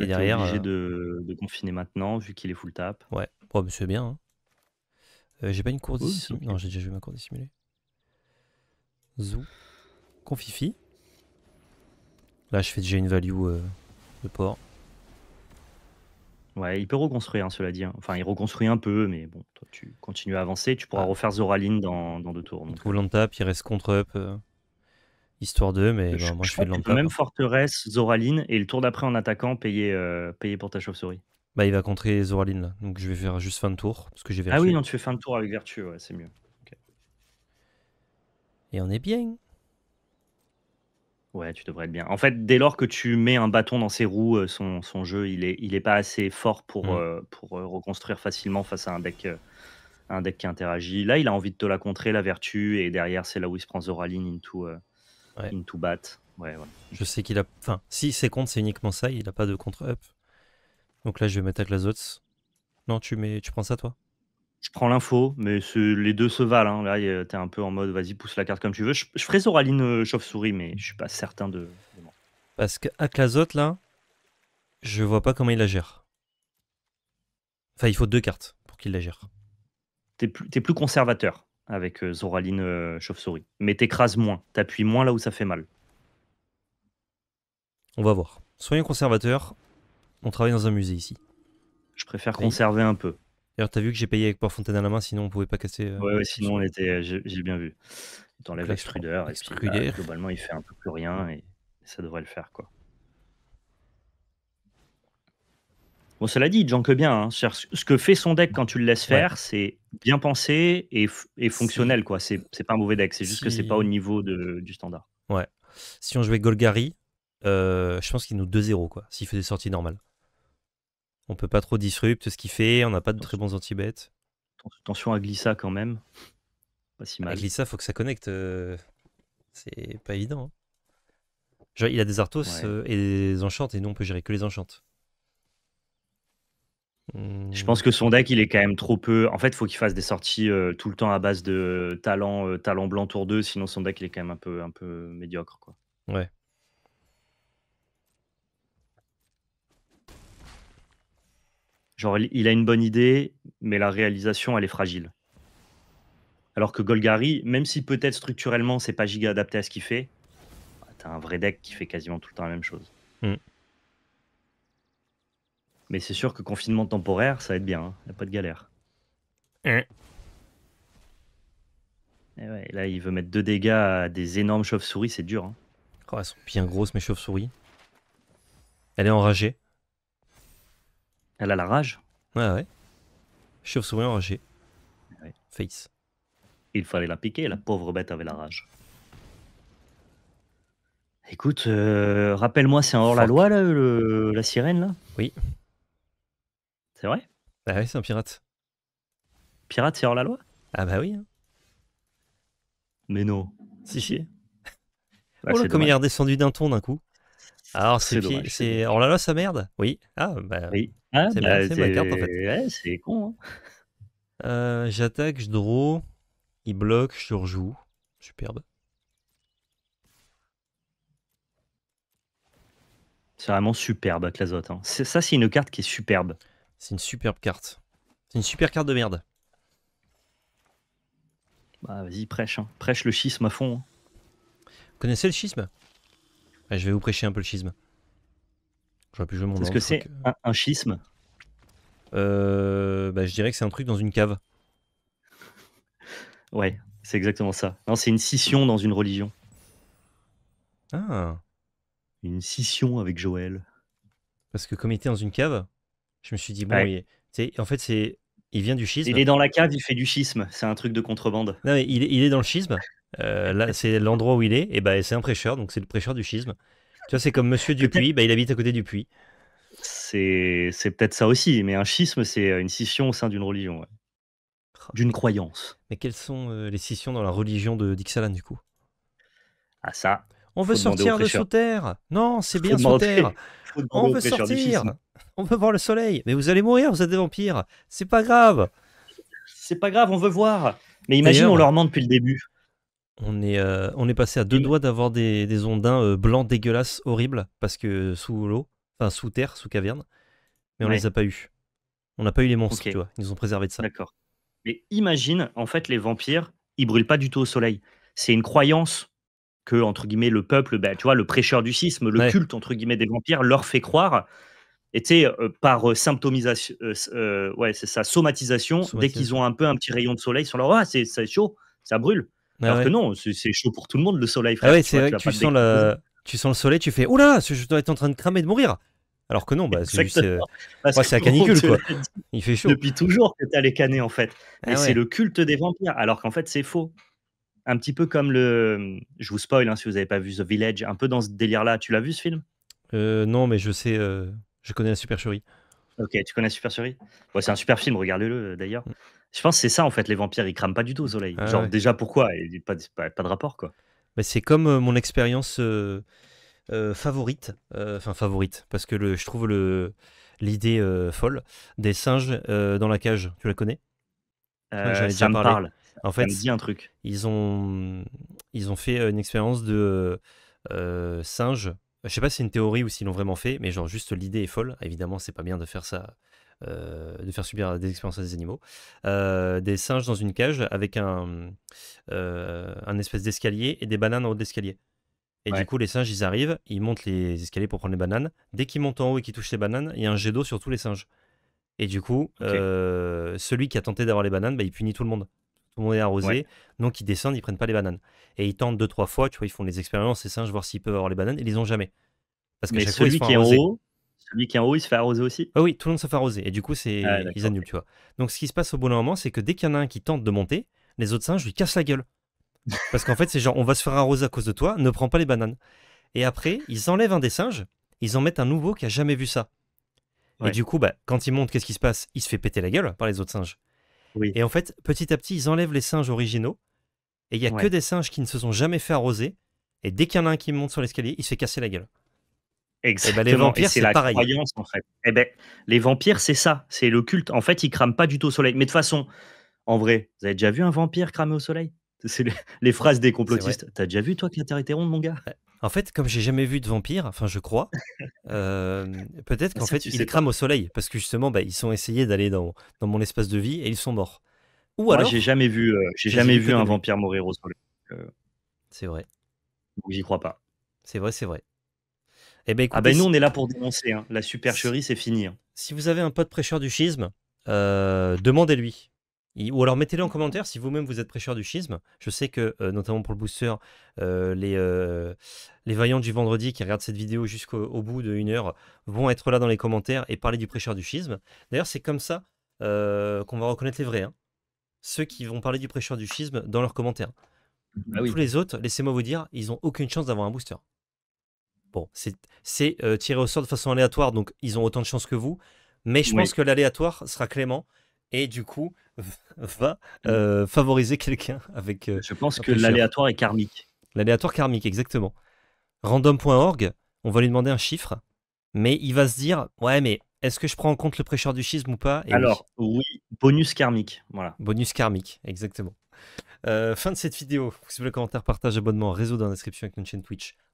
et derrière, obligé euh, de, confiner maintenant vu qu'il est full tap. Ouais, bon c'est bien. Hein. Euh, j'ai pas une cour dissimulée. Non, j'ai déjà joué ma cour dissimulée. Zou. Confifi. Là, je fais déjà une value euh, de port. Ouais, il peut reconstruire, hein, cela dit. Hein. Enfin, il reconstruit un peu, mais bon, toi, tu continues à avancer. Tu pourras ah. refaire Zoraline dans, deux tours. Donc. tap, il reste contre-up histoire d'eux, mais bah, moi je, fais de l'emploi. Même forteresse, Zoraline, et le tour d'après en attaquant, payer euh, payer pour ta chauve-souris. Bah, il va contrer Zoraline là, donc je vais faire juste fin de tour, parce que Ah oui, non, tu fais fin de tour avec vertu, ouais, c'est mieux. Et on est bien. Ouais, tu devrais être bien. En fait, dès lors que tu mets un bâton dans ses roues, euh, son, son jeu, il est, il est pas assez fort pour, mm. euh, pour reconstruire facilement face à un deck, un deck qui interagit. Là, il a envie de te la contrer, la vertu, et derrière, c'est là où il se prend Zoraline into, Bat. Je sais qu'il a. Enfin, si c'est contre c'est uniquement ça, il a pas de contre-up. Donc là, je vais mettre Aglazots. Non, tu, mets... tu prends ça, toi Je prends l'info, mais les deux se valent. Hein. Là, t'es un peu en mode, vas-y, pousse la carte comme tu veux. Je, ferai Zoraline euh, chauve-souris, mais je suis pas certain de. Parce qu'Aklazot, là, je vois pas comment il la gère. Enfin, il faut deux cartes pour qu'il la gère. T'es plus conservateur avec euh, Zoraline euh, Chauve-souris. Mais t'écrases moins, t'appuies moins là où ça fait mal. On va voir. Soyons conservateurs, on travaille dans un musée ici. Je préfère conserver un peu. D'ailleurs, t'as vu que j'ai payé avec Fontaine à la main, sinon on pouvait pas casser. Euh, ouais, ouais, sinon on était. J'ai bien vu. T'enlèves l'extrudeur, et bah, globalement il fait un peu plus rien et ça devrait le faire quoi. Bon, cela dit, Jank bien. Hein. Ce que fait son deck quand tu le laisses faire, c'est bien pensé et, fonctionnel. quoi. C'est pas un mauvais deck, c'est juste que c'est pas au niveau du standard. Ouais. Si on jouait Golgari, euh, je pense qu'il nous 2-0 quoi, s'il des sorties normale. On peut pas trop disrupt ce qu'il fait, on n'a pas de très bons anti-bêtes. Attention à Glissa quand même. Pas si ah, mal. À Glissa, faut que ça connecte. Euh, c'est pas évident. Hein. il a des Arthos euh, et des Enchantes, et nous on peut gérer que les Enchantes. Hmm. Je pense que son deck, il est quand même trop peu. En fait, il faut qu'il fasse des sorties euh, tout le temps à base de talent, euh, talent blanc tour 2, sinon son deck, il est quand même un peu, un peu médiocre. Quoi. Ouais. Genre, il a une bonne idée, mais la réalisation, elle est fragile. Alors que Golgari, même si peut-être structurellement, c'est pas giga adapté à ce qu'il fait, bah, t'as un vrai deck qui fait quasiment tout le temps la même chose. Hmm. Mais c'est sûr que confinement temporaire, ça va être bien. Hein. a pas de galère. Et eh. eh là, il veut mettre deux dégâts à des énormes chauves-souris, c'est dur. Hein. Oh, elles sont bien grosses, mes chauves-souris. Elle est enragée. Elle a la rage Ouais, ouais. Chauve-souris enragée. Face. Il fallait la piquer, la pauvre bête avait la rage. Écoute, euh, rappelle-moi, c'est hors la loi, là, la sirène, là Oui. C'est vrai Bah oui, c'est un pirate. Pirate, c'est hors la loi Ah bah oui. Hein. Mais non. Si, si. [LAUGHS] oh là, comme il est redescendu d'un ton d'un coup. Alors, c'est c'est hors la loi, sa merde Oui. Ah, bah. Oui. Ah, bah, c'est ma carte en fait. Ouais, c'est con. Hein. Euh, j'attaque, je draw, il bloque, je rejoue. Superbe. C'est vraiment superbe, Clazote. Hein. Ça, c'est une carte qui est superbe. C'est une superbe carte. C'est une super carte de merde. Bah vas-y, prêche. Hein. Prêche le schisme à fond. Hein. Vous connaissez le schisme Je vais vous prêcher un peu le schisme. J'aurais pu jouer mon Est-ce que c'est un, schisme euh, bah, Je dirais que c'est un truc dans une cave. [LAUGHS] Ouais, c'est exactement ça. Non, c'est une scission dans une religion. Ah. Une scission avec Joël. Parce que comme il était dans une cave, je me suis dit, bon, en fait, il vient du schisme. Il est dans la cave, il fait du schisme. C'est un truc de contrebande. Non, mais il, est dans le schisme. Euh, là, c'est l'endroit où il est. Et ben, c'est un prêcheur, donc c'est le prêcheur du schisme. Tu vois, c'est comme Monsieur Dupuis, ben, il habite à côté du puits. C'est peut-être ça aussi, mais un schisme, c'est une scission au sein d'une religion, oh. d'une croyance. Mais quelles sont euh, les scissions dans la religion de Dixalan, du coup Ah, ça. On veut sortir de sous terre. Non, c'est bien sous terre. On veut sortir on veut voir le soleil. Mais vous allez mourir, vous êtes des vampires. C'est pas grave. C'est pas grave, on veut voir. Mais imagine, on leur ment depuis le début. On est, euh, on est passé à deux doigts d'avoir des, ondins euh, blancs dégueulasses, horribles, parce que sous l'eau, enfin sous terre, sous caverne, mais on les a pas eus. On n'a pas eu les monstres, tu vois. Ils nous ont préservé de ça. D'accord. Mais imagine, en fait, les vampires, ils brûlent pas du tout au soleil. C'est une croyance que, entre guillemets, le peuple, bah, tu vois, le prêcheur du sisme, le culte, entre guillemets, des vampires, leur fait croire et euh, par symptomisation, ouais, c'est ça, somatisation, dès qu'ils ont un peu un petit rayon de soleil, ils sont là, ah, c'est chaud, ça brûle. Ah alors que non, c'est chaud pour tout le monde le soleil. ah ouais, c'est vrai tu, tu, sens tu sens le soleil, tu fais, oula, je dois être en train de cramer, de mourir. Alors que non, bah, c'est c'est la canicule. Quoi. Il fait chaud. Depuis toujours que tu as les canets, en fait. Ah et c'est le culte des vampires, alors qu'en fait, c'est faux. Un petit peu comme le. Je vous spoil hein, si vous n'avez pas vu The Village, un peu dans ce délire-là. Tu l'as vu ce film euh, Non, mais je sais. Je connais la supercherie. Ok, tu connais la supercherie C'est un super film, regardez-le euh, d'ailleurs. Mm. Je pense que c'est ça en fait, les vampires ils crament pas du tout au soleil. Ah Genre déjà pourquoi pas, pas, pas, de rapport quoi. Bah, c'est comme euh, mon expérience euh, favorite, enfin favorite, parce que je trouve l'idée folle des singes dans la cage. Tu la connais Ça Parle. En fait, ça me dit un truc. Ils ont, ils ont fait une expérience de singes je sais pas si c'est une théorie ou s'ils l'ont vraiment fait, mais genre juste l'idée est folle. Évidemment, c'est pas bien de faire ça, euh, de faire subir des expériences à des animaux. Euh, des singes dans une cage avec euh, un, espèce d'escalier et des bananes en haut de l'escalier. Et du coup, les singes, ils arrivent, ils montent les escaliers pour prendre les bananes. Dès qu'ils montent en haut et qu'ils touchent les bananes, il y a un jet d'eau sur tous les singes. Et du coup, celui qui a tenté d'avoir les bananes, bah, il punit tout le monde tout le monde est arrosé. Donc ils descendent, ils prennent pas les bananes. Et ils tentent deux, trois fois, tu vois, ils font des expériences, ces singes, voir s'ils peuvent avoir les bananes, et ils les ont jamais. Parce que chaque celui fois, qui est en haut, celui qui est en haut, il se fait arroser aussi. Ah oui, tout le monde se fait arroser. Et du coup, c'est ah, ils annulent, tu vois. Donc ce qui se passe au bon moment, c'est que dès qu'il y en a un qui tente de monter, les autres singes lui cassent la gueule. [LAUGHS] Parce qu'en fait, c'est genre, on va se faire arroser à cause de toi, ne prends pas les bananes. Et après, ils enlèvent un des singes, ils en mettent un nouveau qui a jamais vu ça. Et du coup, bah, quand il monte, qu'est-ce qui se passe Il se fait péter la gueule par les autres singes. Et en fait, petit à petit, ils enlèvent les singes originaux. Et il n'y a que des singes qui ne se sont jamais fait arroser. Et dès qu'il y a qui monte sur l'escalier, il se fait casser la gueule. Eh ben, les vampires, c'est la pareil. croyance, en fait. Eh ben, les vampires, c'est ça. C'est le culte. En fait, ils crament pas du tout au soleil. Mais de façon, en vrai, vous avez déjà vu un vampire cramer au soleil C'est les, phrases des complotistes. T'as déjà vu, toi, que la Terre ronde, mon gars en fait, comme j'ai jamais vu de vampire, enfin je crois, euh, peut-être ah, qu'en fait ils crament au soleil parce que justement bah, ils ont essayé d'aller dans, mon espace de vie et ils sont morts. Ou alors. J'ai jamais vu, euh, j'ai jamais vu un vampire mourir au soleil. Euh c'est vrai. Donc j'y crois pas. C'est vrai, c'est vrai. Eh ben, écoutez, ah ben nous on est là pour dénoncer. Hein. La supercherie c'est fini. Hein. Si vous avez un pote prêcheur du schisme, demandez-lui. Ou alors mettez-le en commentaire si vous-même vous êtes prêcheur du schisme. Je sais que, euh, notamment pour le booster, euh, les, euh, les vaillants du vendredi qui regardent cette vidéo jusqu'au bout de heure vont être là dans les commentaires et parler du prêcheur du schisme. D'ailleurs, c'est comme ça qu'on va reconnaître les vrais. Hein. Ceux qui vont parler du prêcheur du schisme dans leurs commentaires. Bah Tous les autres, laissez-moi vous dire, ils n'ont aucune chance d'avoir un booster. Bon, c'est tiré au sort de façon aléatoire, donc ils ont autant de chance que vous. Mais je pense que l'aléatoire sera clément et du coup [LAUGHS] va mmh. euh, favoriser quelqu'un avec. Euh, je pense que l'aléatoire est karmique. L'aléatoire karmique, exactement. Random.org, on va lui demander un chiffre, mais il va se dire ouais, mais est-ce que je prends en compte le prêcheur du schisme ou pas Alors oui. bonus karmique, voilà. Bonus karmique, exactement. Euh, fin de cette vidéo. Si vous voulez commentaire, partage, abonnement, réseau dans la description avec notre chaîne Twitch